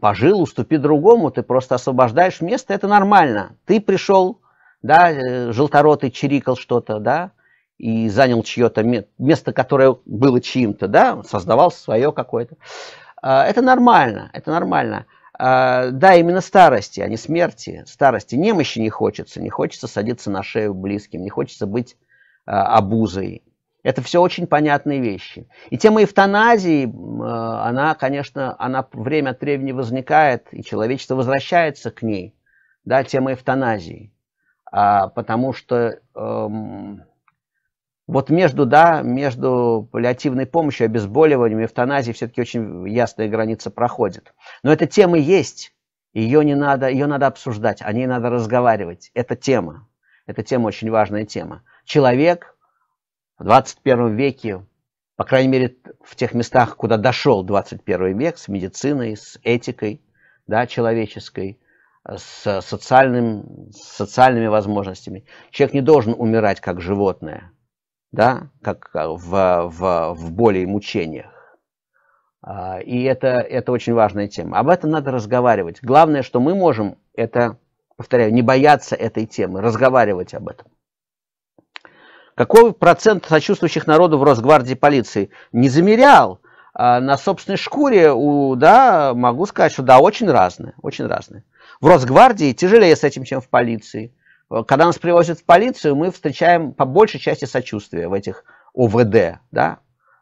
пожил, уступи другому, ты просто освобождаешь место, это нормально. Ты пришел, да, э, желторотый чирикал что-то, да, и занял чье-то место, которое было чьим-то, да, создавал свое какое-то. А, это нормально, это нормально. А, да, именно старости, а не смерти. Старости, немощи не хочется, не хочется садиться на шею близким, не хочется быть а, обузой, это все очень понятные вещи. И тема эвтаназии, э, она, конечно, она время от времени возникает, и человечество возвращается к ней, да, тема эвтаназии. А, потому что эм, вот между, да, между паллиативной помощью, обезболиванием и эвтаназией все-таки очень ясная граница проходит. Но эта тема есть, ее, не надо, ее надо обсуждать, о ней надо разговаривать. Это тема, это тема очень важная тема. Человек – в 21 веке, по крайней мере, в тех местах, куда дошел 21 век, с медициной, с этикой да, человеческой, с социальным, с социальными возможностями. Человек не должен умирать как животное, да, как э, в, в, в боли и мучениях. А, и это, это очень важная тема. Об этом надо разговаривать. Главное, что мы можем, это, повторяю, не бояться этой темы, разговаривать об этом. Какой процент сочувствующих народу в Росгвардии полиции? Не замерял. А на собственной шкуре, у, да, могу сказать, что да, очень разные, очень разные. В Росгвардии тяжелее с этим, чем в полиции. Когда нас привозят в полицию, мы встречаем по большей части сочувствия в этих ОВД, да,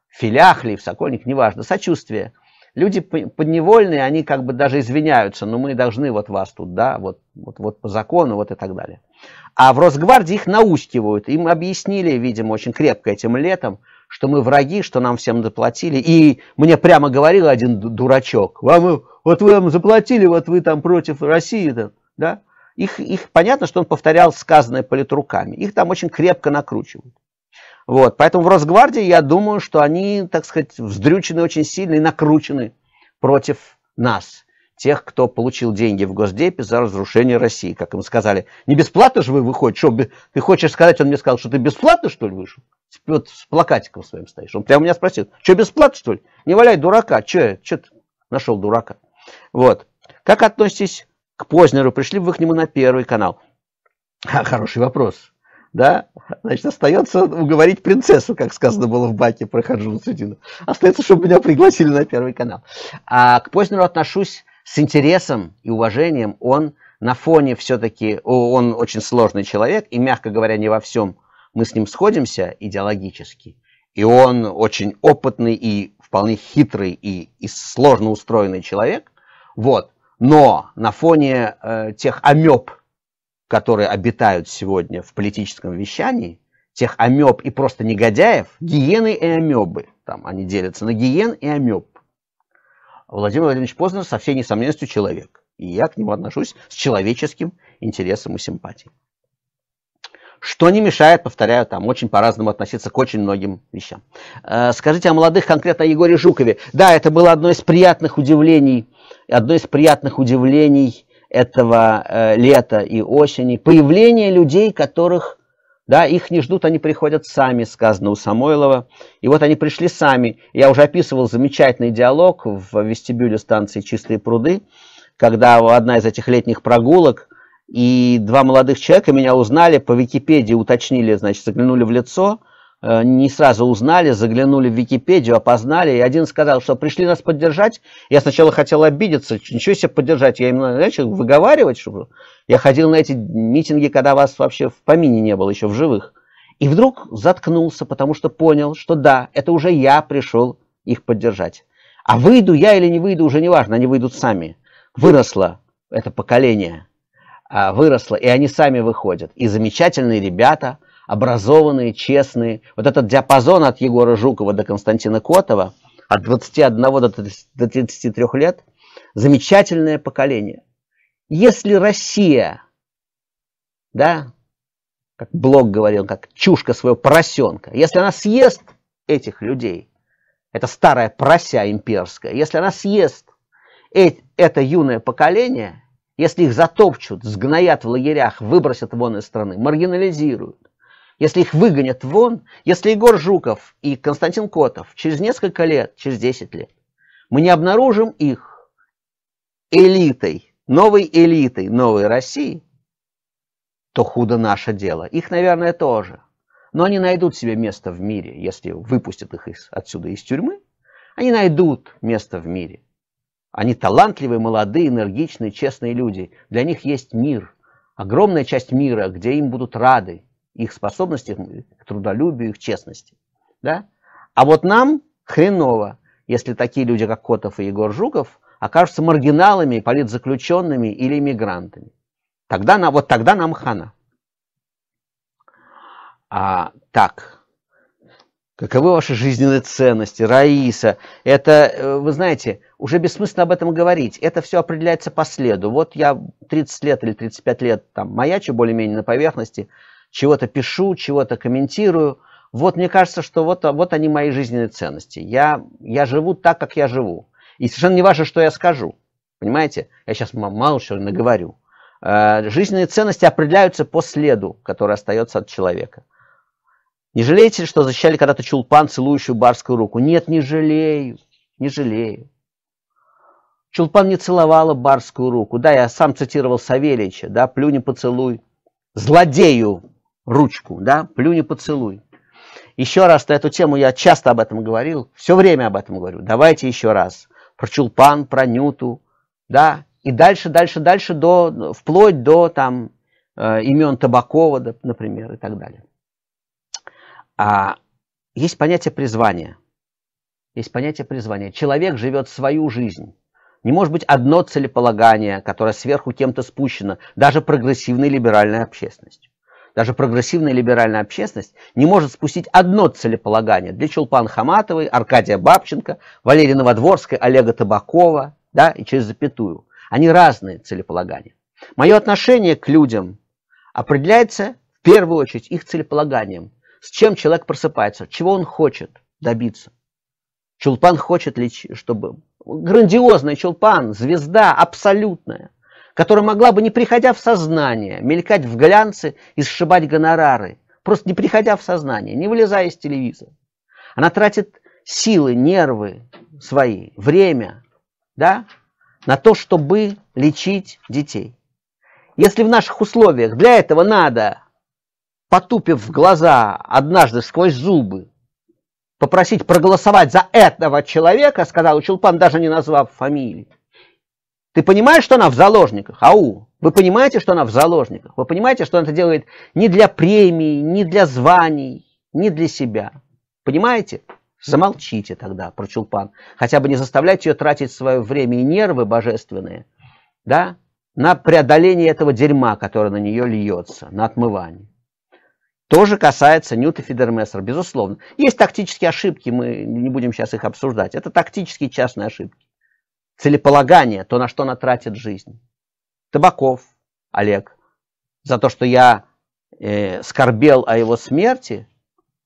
филях в Сокольник, неважно, сочувствие. Люди подневольные, они как бы даже извиняются, но мы должны вот вас тут, да, вот, вот, вот по закону, вот и так далее. А в Росгвардии их наускивают. Им объяснили, видимо, очень крепко этим летом, что мы враги, что нам всем доплатили. И мне прямо говорил один дурачок, вам, вот вы нам заплатили, вот вы там против России. -то. Да? Их, их понятно, что он повторял сказанное политруками. Их там очень крепко накручивают. Вот. Поэтому в Росгвардии, я думаю, что они, так сказать, вздрючены очень сильно и накручены против нас тех, кто получил деньги в Госдепе за разрушение России, как им сказали. Не бесплатно же вы выходите? Что, ты хочешь сказать, он мне сказал, что ты бесплатно, что ли, вышел? Вот с плакатиком своим стоишь. Он прямо меня спросил, что, бесплатно, что ли? Не валяй дурака, что ты нашел дурака? Вот. Как относитесь к Познеру? Пришли бы вы к нему на Первый канал? Хороший вопрос да, значит, остается уговорить принцессу, как сказано было в баке про Хаджу Судину. Остается, чтобы меня пригласили на Первый канал. А к Познеру отношусь с интересом и уважением он на фоне все-таки, он очень сложный человек, и, мягко говоря, не во всем мы с ним сходимся идеологически. И он очень опытный и вполне хитрый и, и сложно устроенный человек. Вот. Но на фоне э, тех амеб, которые обитают сегодня в политическом вещании, тех амеб и просто негодяев, гиены и амебы, там они делятся на гиен и амеб, Владимир Владимирович Познер со всей несомненностью человек. И я к нему отношусь с человеческим интересом и симпатией. Что не мешает, повторяю, там очень по-разному относиться к очень многим вещам. Э, скажите о молодых, конкретно о Егоре Жукове. Да, это было одно из приятных удивлений, одно из приятных удивлений этого э, лета и осени. Появление людей, которых да, их не ждут, они приходят сами, сказано у Самойлова. И вот они пришли сами. Я уже описывал замечательный диалог в вестибюле станции «Чистые пруды», когда одна из этих летних прогулок, и два молодых человека меня узнали, по Википедии уточнили, значит, заглянули в лицо – Э, не сразу узнали, заглянули в Википедию, опознали, и один сказал, что пришли нас поддержать. Я сначала хотел обидеться, ничего себе поддержать, я им начал выговаривать, чтобы я ходил на эти митинги, когда вас вообще в помине не было еще в живых. И вдруг заткнулся, потому что понял, что да, это уже я пришел их поддержать. А выйду я или не выйду, уже не важно, они выйдут сами. Выросло это поколение, а, выросло, и они сами выходят. И замечательные ребята – образованные, честные. Вот этот диапазон от Егора Жукова до Константина Котова, от 21 до 33 лет, замечательное поколение. Если Россия, да, как Блок говорил, как чушка своего поросенка, если она съест этих людей, это старая прося имперская, если она съест э, это юное поколение, если их затопчут, сгноят в лагерях, выбросят вон из страны, маргинализируют, если их выгонят вон, если Егор Жуков и Константин Котов через несколько лет, через 10 лет, мы не обнаружим их элитой, новой элитой новой России, то худо наше дело. Их, наверное, тоже. Но они найдут себе место в мире, если выпустят их из, отсюда из тюрьмы. Они найдут место в мире. Они талантливые, молодые, энергичные, честные люди. Для них есть мир. Огромная часть мира, где им будут рады, их способности, их трудолюбию, их честности. Да? А вот нам хреново, если такие люди, как Котов и Егор Жуков, окажутся маргиналами, политзаключенными или иммигрантами. Тогда на, вот тогда нам хана. А, так, каковы ваши жизненные ценности, Раиса? Это, э, вы знаете, уже бессмысленно об этом говорить. Это все определяется по следу. Вот я 30 лет или 35 лет там маячу более-менее на поверхности – чего-то пишу, чего-то комментирую. Вот мне кажется, что вот, вот они мои жизненные ценности. Я, я живу так, как я живу. И совершенно не важно, что я скажу. Понимаете? Я сейчас мало что наговорю. Э, жизненные ценности определяются по следу, который остается от человека. Не жалеете, что защищали когда-то чулпан, целующую барскую руку? Нет, не жалею, не жалею. Чулпан не целовала барскую руку. Да, я сам цитировал Савельича, да, плюни поцелуй. Злодею ручку, да, плюнь и поцелуй. Еще раз на эту тему я часто об этом говорил, все время об этом говорю. Давайте еще раз. Про чулпан, про нюту, да, и дальше, дальше, дальше, до, вплоть до там э, имен Табакова, например, и так далее. А есть понятие призвания. Есть понятие призвания. Человек живет свою жизнь. Не может быть одно целеполагание, которое сверху кем-то спущено, даже прогрессивной либеральной общественностью даже прогрессивная либеральная общественность, не может спустить одно целеполагание для Чулпан Хаматовой, Аркадия Бабченко, Валерии Новодворской, Олега Табакова, да, и через запятую. Они разные целеполагания. Мое отношение к людям определяется в первую очередь их целеполаганием, с чем человек просыпается, чего он хочет добиться. Чулпан хочет, лечь, чтобы... Грандиозный Чулпан, звезда абсолютная которая могла бы, не приходя в сознание, мелькать в глянце и сшибать гонорары, просто не приходя в сознание, не вылезая из телевизора. Она тратит силы, нервы свои, время, да, на то, чтобы лечить детей. Если в наших условиях для этого надо, потупив в глаза однажды сквозь зубы, попросить проголосовать за этого человека, сказал Чулпан, даже не назвав фамилии, ты понимаешь, что она в заложниках? Ау! Вы понимаете, что она в заложниках? Вы понимаете, что она это делает не для премии, не для званий, не для себя? Понимаете? Замолчите тогда про Чулпан. Хотя бы не заставляйте ее тратить свое время и нервы божественные да, на преодоление этого дерьма, которое на нее льется, на отмывание. Тоже касается Ньюта Фидермессера, безусловно. Есть тактические ошибки, мы не будем сейчас их обсуждать. Это тактические частные ошибки целеполагание, то, на что она тратит жизнь. Табаков, Олег, за то, что я э, скорбел о его смерти,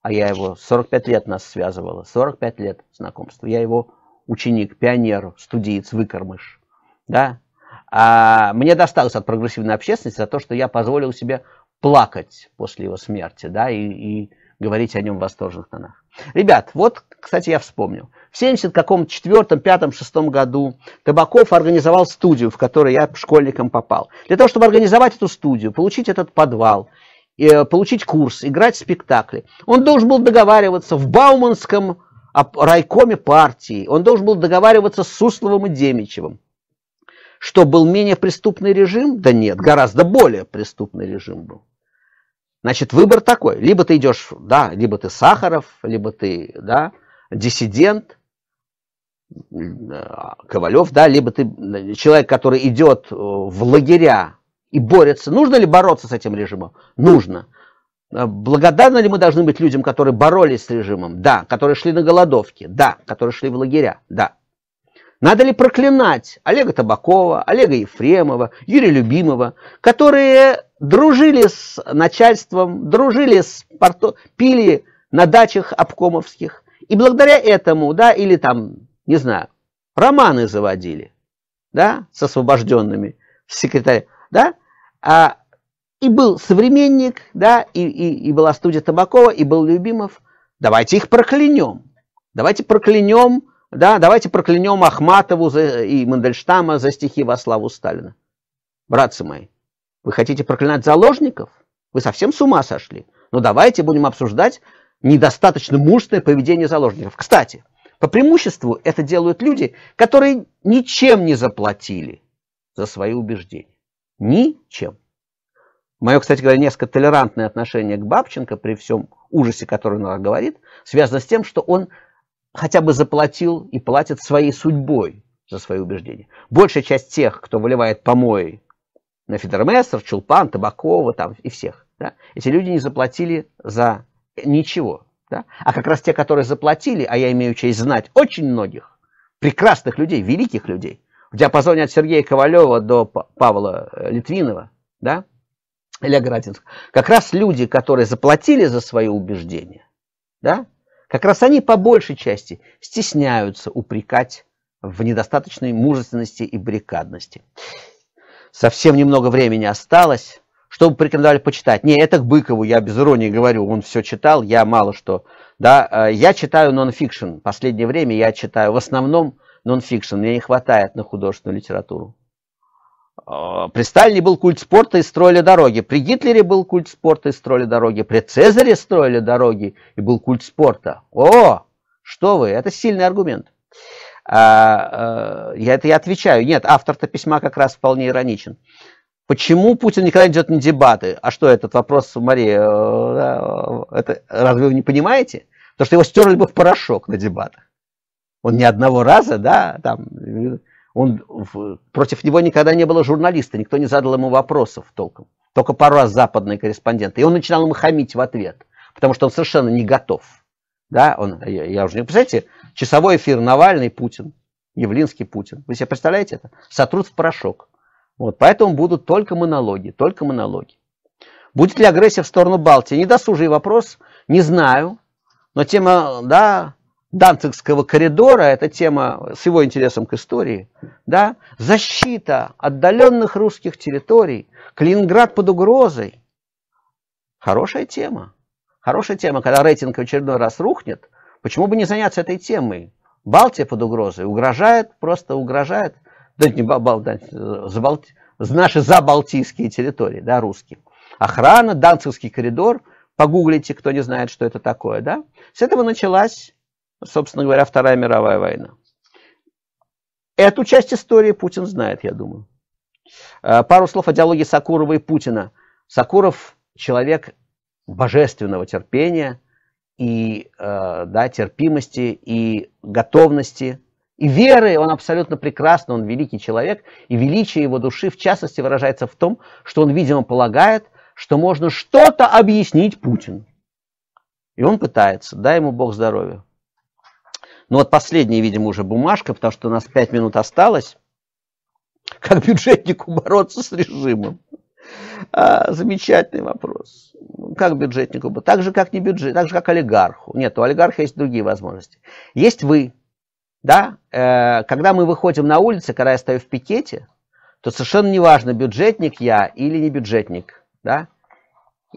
а я его 45 лет нас связывало, 45 лет знакомства. Я его ученик, пионер, студиец, выкормыш. Да? А мне досталось от прогрессивной общественности за то, что я позволил себе плакать после его смерти да, и, и говорить о нем в восторженных тонах. Ребят, вот, кстати, я вспомнил. В 70 каком четвертом, пятом, шестом году Табаков организовал студию, в которой я школьником попал. Для того, чтобы организовать эту студию, получить этот подвал, э, получить курс, играть в спектакли, он должен был договариваться в Бауманском райкоме партии, он должен был договариваться с Сусловым и Демичевым. Что, был менее преступный режим? Да нет, гораздо более преступный режим был. Значит, выбор такой. Либо ты идешь, да, либо ты Сахаров, либо ты, да, диссидент, Ковалев, да, либо ты человек, который идет э, в лагеря и борется. Нужно ли бороться с этим режимом? Нужно. Э, благодарны ли мы должны быть людям, которые боролись с режимом? Да. Которые шли на голодовки? Да. Которые шли в лагеря? Да. Надо ли проклинать Олега Табакова, Олега Ефремова, Юрия Любимова, которые дружили с начальством, дружили с порто... пили на дачах обкомовских, и благодаря этому, да, или там не знаю, романы заводили, да, с освобожденными секретарями, да, а, и был «Современник», да, и, и, и была студия Табакова, и был Любимов. Давайте их проклянем. Давайте проклянем, да, давайте проклянем Ахматову за, и Мандельштама за стихи во славу Сталина. Братцы мои, вы хотите проклинать заложников? Вы совсем с ума сошли? Но ну, давайте будем обсуждать недостаточно мужественное поведение заложников. Кстати, по преимуществу это делают люди, которые ничем не заплатили за свои убеждения. Ничем. Мое, кстати говоря, несколько толерантное отношение к Бабченко при всем ужасе, который она говорит, связано с тем, что он хотя бы заплатил и платит своей судьбой за свои убеждения. Большая часть тех, кто выливает помои на Федермессер, Чулпан, Табакова там, и всех, да, эти люди не заплатили за ничего, да? А как раз те, которые заплатили, а я имею честь знать очень многих, прекрасных людей, великих людей, в диапазоне от Сергея Ковалева до Павла э, Литвинова, да, Илья Городинского, как раз люди, которые заплатили за свои убеждения, да, как раз они по большей части стесняются упрекать в недостаточной мужественности и баррикадности. Совсем немного времени осталось. Чтобы бы порекомендовали почитать? Не, это к Быкову, я без иронии говорю, он все читал, я мало что. Да, э, я читаю нонфикшн, последнее время я читаю в основном нонфикшн, мне не хватает на художественную литературу. Э, При Сталине был культ спорта и строили дороги. При Гитлере был культ спорта и строили дороги. При Цезаре строили дороги и был культ спорта. О, что вы, это сильный аргумент. А, а, я это я отвечаю. Нет, автор-то письма как раз вполне ироничен. Почему Путин никогда не идет на дебаты? А что этот вопрос, Мария, э, это, разве вы не понимаете? То, что его стерли бы в порошок на дебатах. Он ни одного раза, да, там, он, против него никогда не было журналиста, никто не задал ему вопросов толком. Только пару раз западные корреспонденты. И он начинал ему хамить в ответ, потому что он совершенно не готов. Да, он, я, я уже не... Представляете, часовой эфир Навальный, Путин, Явлинский, Путин. Вы себе представляете это? Сотрут в порошок. Вот, поэтому будут только монологи, только монологи. Будет ли агрессия в сторону Балтии? Недосужий вопрос, не знаю. Но тема, да, Данцигского коридора, это тема с его интересом к истории, да, защита отдаленных русских территорий, Калининград под угрозой. Хорошая тема. Хорошая тема, когда рейтинг в очередной раз рухнет, почему бы не заняться этой темой? Балтия под угрозой угрожает, просто угрожает да не болтать, э, забалти, наши забалтийские территории, да, русские. Охрана, Данцевский коридор, погуглите, кто не знает, что это такое, да. С этого началась, собственно говоря, Вторая мировая война. Эту часть истории Путин знает, я думаю. Э, пару слов о диалоге Сакурова и Путина. Сакуров человек божественного терпения и э, да, терпимости и готовности и веры, он абсолютно прекрасный, он великий человек, и величие его души в частности выражается в том, что он, видимо, полагает, что можно что-то объяснить Путину. И он пытается, дай ему Бог здоровья. Ну вот последняя, видимо, уже бумажка, потому что у нас 5 минут осталось. Как бюджетнику бороться с режимом? А, замечательный вопрос. Ну, как бюджетнику? Так же, как не бюджет, так же, как олигарху. Нет, у олигарха есть другие возможности. Есть вы, да? Э, когда мы выходим на улицу, когда я стою в пикете, то совершенно неважно, бюджетник я или не бюджетник. Да?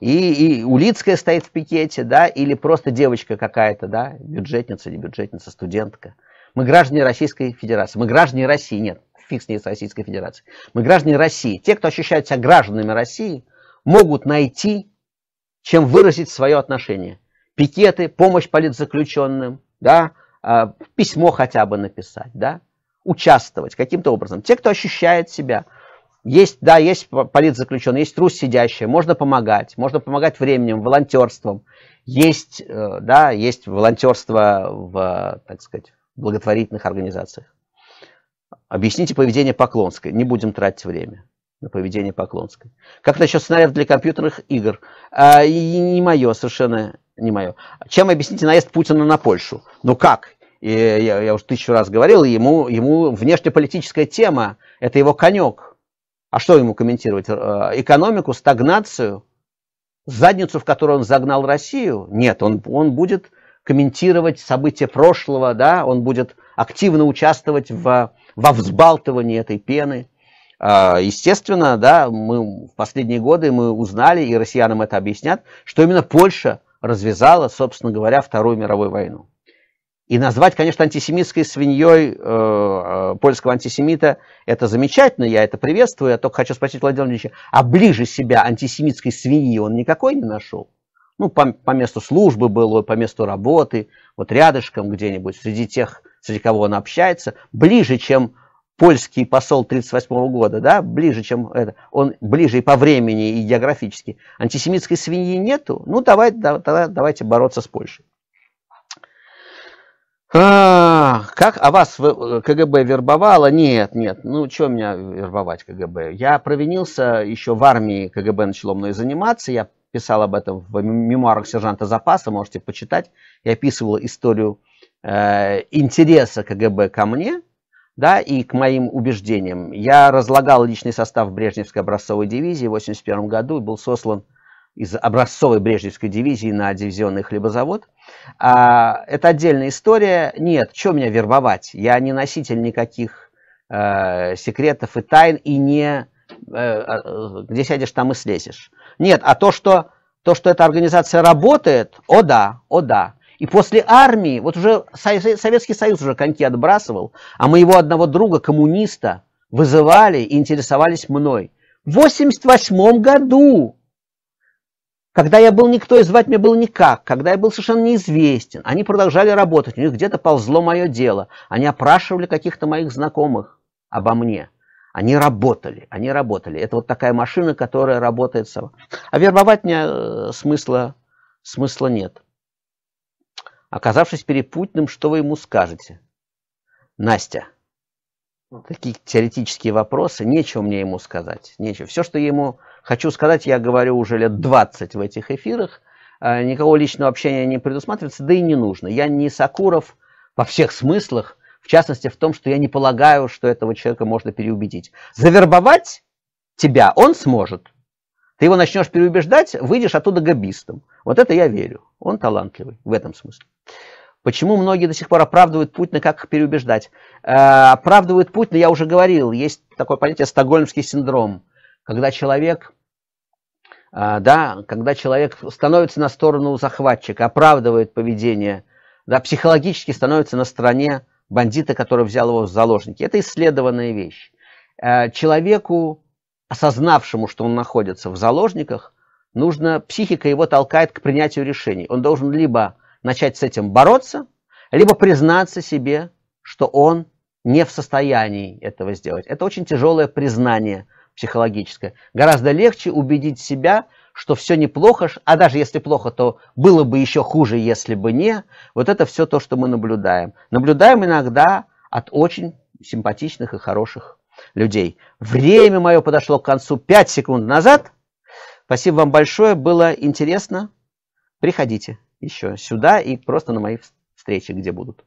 И, и Улицкая стоит в пикете, да, или просто девочка какая-то, да, бюджетница, не бюджетница, студентка. Мы граждане Российской Федерации. Мы граждане России, нет, фиг с ней с Российской Федерации. Мы граждане России. Те, кто ощущают себя гражданами России, могут найти, чем выразить свое отношение. Пикеты, помощь политзаключенным, да, а, письмо хотя бы написать, да, участвовать каким-то образом. Те, кто ощущает себя, есть, да, есть политзаключенные, есть Русь сидящая, можно помогать, можно помогать временем, волонтерством. Есть, э, да, есть волонтерство в, так сказать, благотворительных организациях. Объясните поведение Поклонской, не будем тратить время на поведение Поклонской. Как насчет сценариев для компьютерных игр? А, и не мое, совершенно не мое. Чем объясните наезд Путина на Польшу? Ну как? И я, я уже тысячу раз говорил, ему, ему внешнеполитическая тема, это его конек. А что ему комментировать? Э, экономику, стагнацию, задницу, в которую он загнал Россию? Нет, он, он будет комментировать события прошлого, да, он будет активно участвовать в, во взбалтывании этой пены – а, естественно, да, мы в последние годы мы узнали, и россиянам это объяснят, что именно Польша развязала, собственно говоря, Вторую мировую войну. И назвать, конечно, антисемитской свиньей э, э, польского антисемита это замечательно, я это приветствую. Я только хочу спросить Владимира Владимировича, а ближе себя антисемитской свиньи он никакой не нашел? Ну, по, по месту службы было, по месту работы, вот рядышком где-нибудь, среди тех, среди кого он общается, ближе, чем польский посол 1938 года, да, ближе, чем это, он ближе и по времени, и географически. Антисемитской свиньи нету, ну давай, да, тогда давайте бороться с Польшей. А, как? А вас КГБ вербовало? Нет, нет. Ну, что меня вербовать КГБ? Я провинился еще в армии, КГБ начало мной заниматься. Я писал об этом в мемуарах сержанта запаса, можете почитать. Я описывал историю э, интереса КГБ ко мне да, и к моим убеждениям. Я разлагал личный состав Брежневской образцовой дивизии в 1981 году и был сослан из образцовой Брежневской дивизии на дивизионный хлебозавод. А, это отдельная история. Нет, что меня вербовать? Я не носитель никаких э, секретов и тайн, и не э, э, где сядешь, там и слезешь. Нет, а то, что, то, что эта организация работает, о да, о да. И после армии, вот уже Советский Союз уже коньки отбрасывал, а мы его одного друга, коммуниста, вызывали и интересовались мной. В 88 году, когда я был никто и звать меня было никак, когда я был совершенно неизвестен, они продолжали работать, у них где-то ползло мое дело, они опрашивали каких-то моих знакомых обо мне. Они работали, они работали. Это вот такая машина, которая работает сама. А вербовать меня э, смысла, смысла нет. Оказавшись перепутным, что вы ему скажете? Настя. Ну. Такие теоретические вопросы, нечего мне ему сказать. Нечего. Все, что я ему хочу сказать, я говорю уже лет 20 в этих эфирах. А, никакого личного общения не предусматривается, да и не нужно. Я не Сакуров во всех смыслах, в частности в том, что я не полагаю, что этого человека можно переубедить. Завербовать тебя он сможет. Ты его начнешь переубеждать, выйдешь оттуда габистом. Вот это я верю. Он талантливый в этом смысле. Почему многие до сих пор оправдывают Путина, как их переубеждать? Э, оправдывают Путина, я уже говорил, есть такое понятие стокгольмский синдром, когда человек, э, да, когда человек становится на сторону захватчика, оправдывает поведение, да, психологически становится на стороне бандита, который взял его в заложники. Это исследованная вещь. Э, человеку, осознавшему, что он находится в заложниках, нужно, психика его толкает к принятию решений. Он должен либо начать с этим бороться, либо признаться себе, что он не в состоянии этого сделать. Это очень тяжелое признание психологическое. Гораздо легче убедить себя, что все неплохо, а даже если плохо, то было бы еще хуже, если бы не. Вот это все то, что мы наблюдаем. Наблюдаем иногда от очень симпатичных и хороших людей. Время мое подошло к концу 5 секунд назад. Спасибо вам большое, было интересно. Приходите еще сюда и просто на мои встречи, где будут.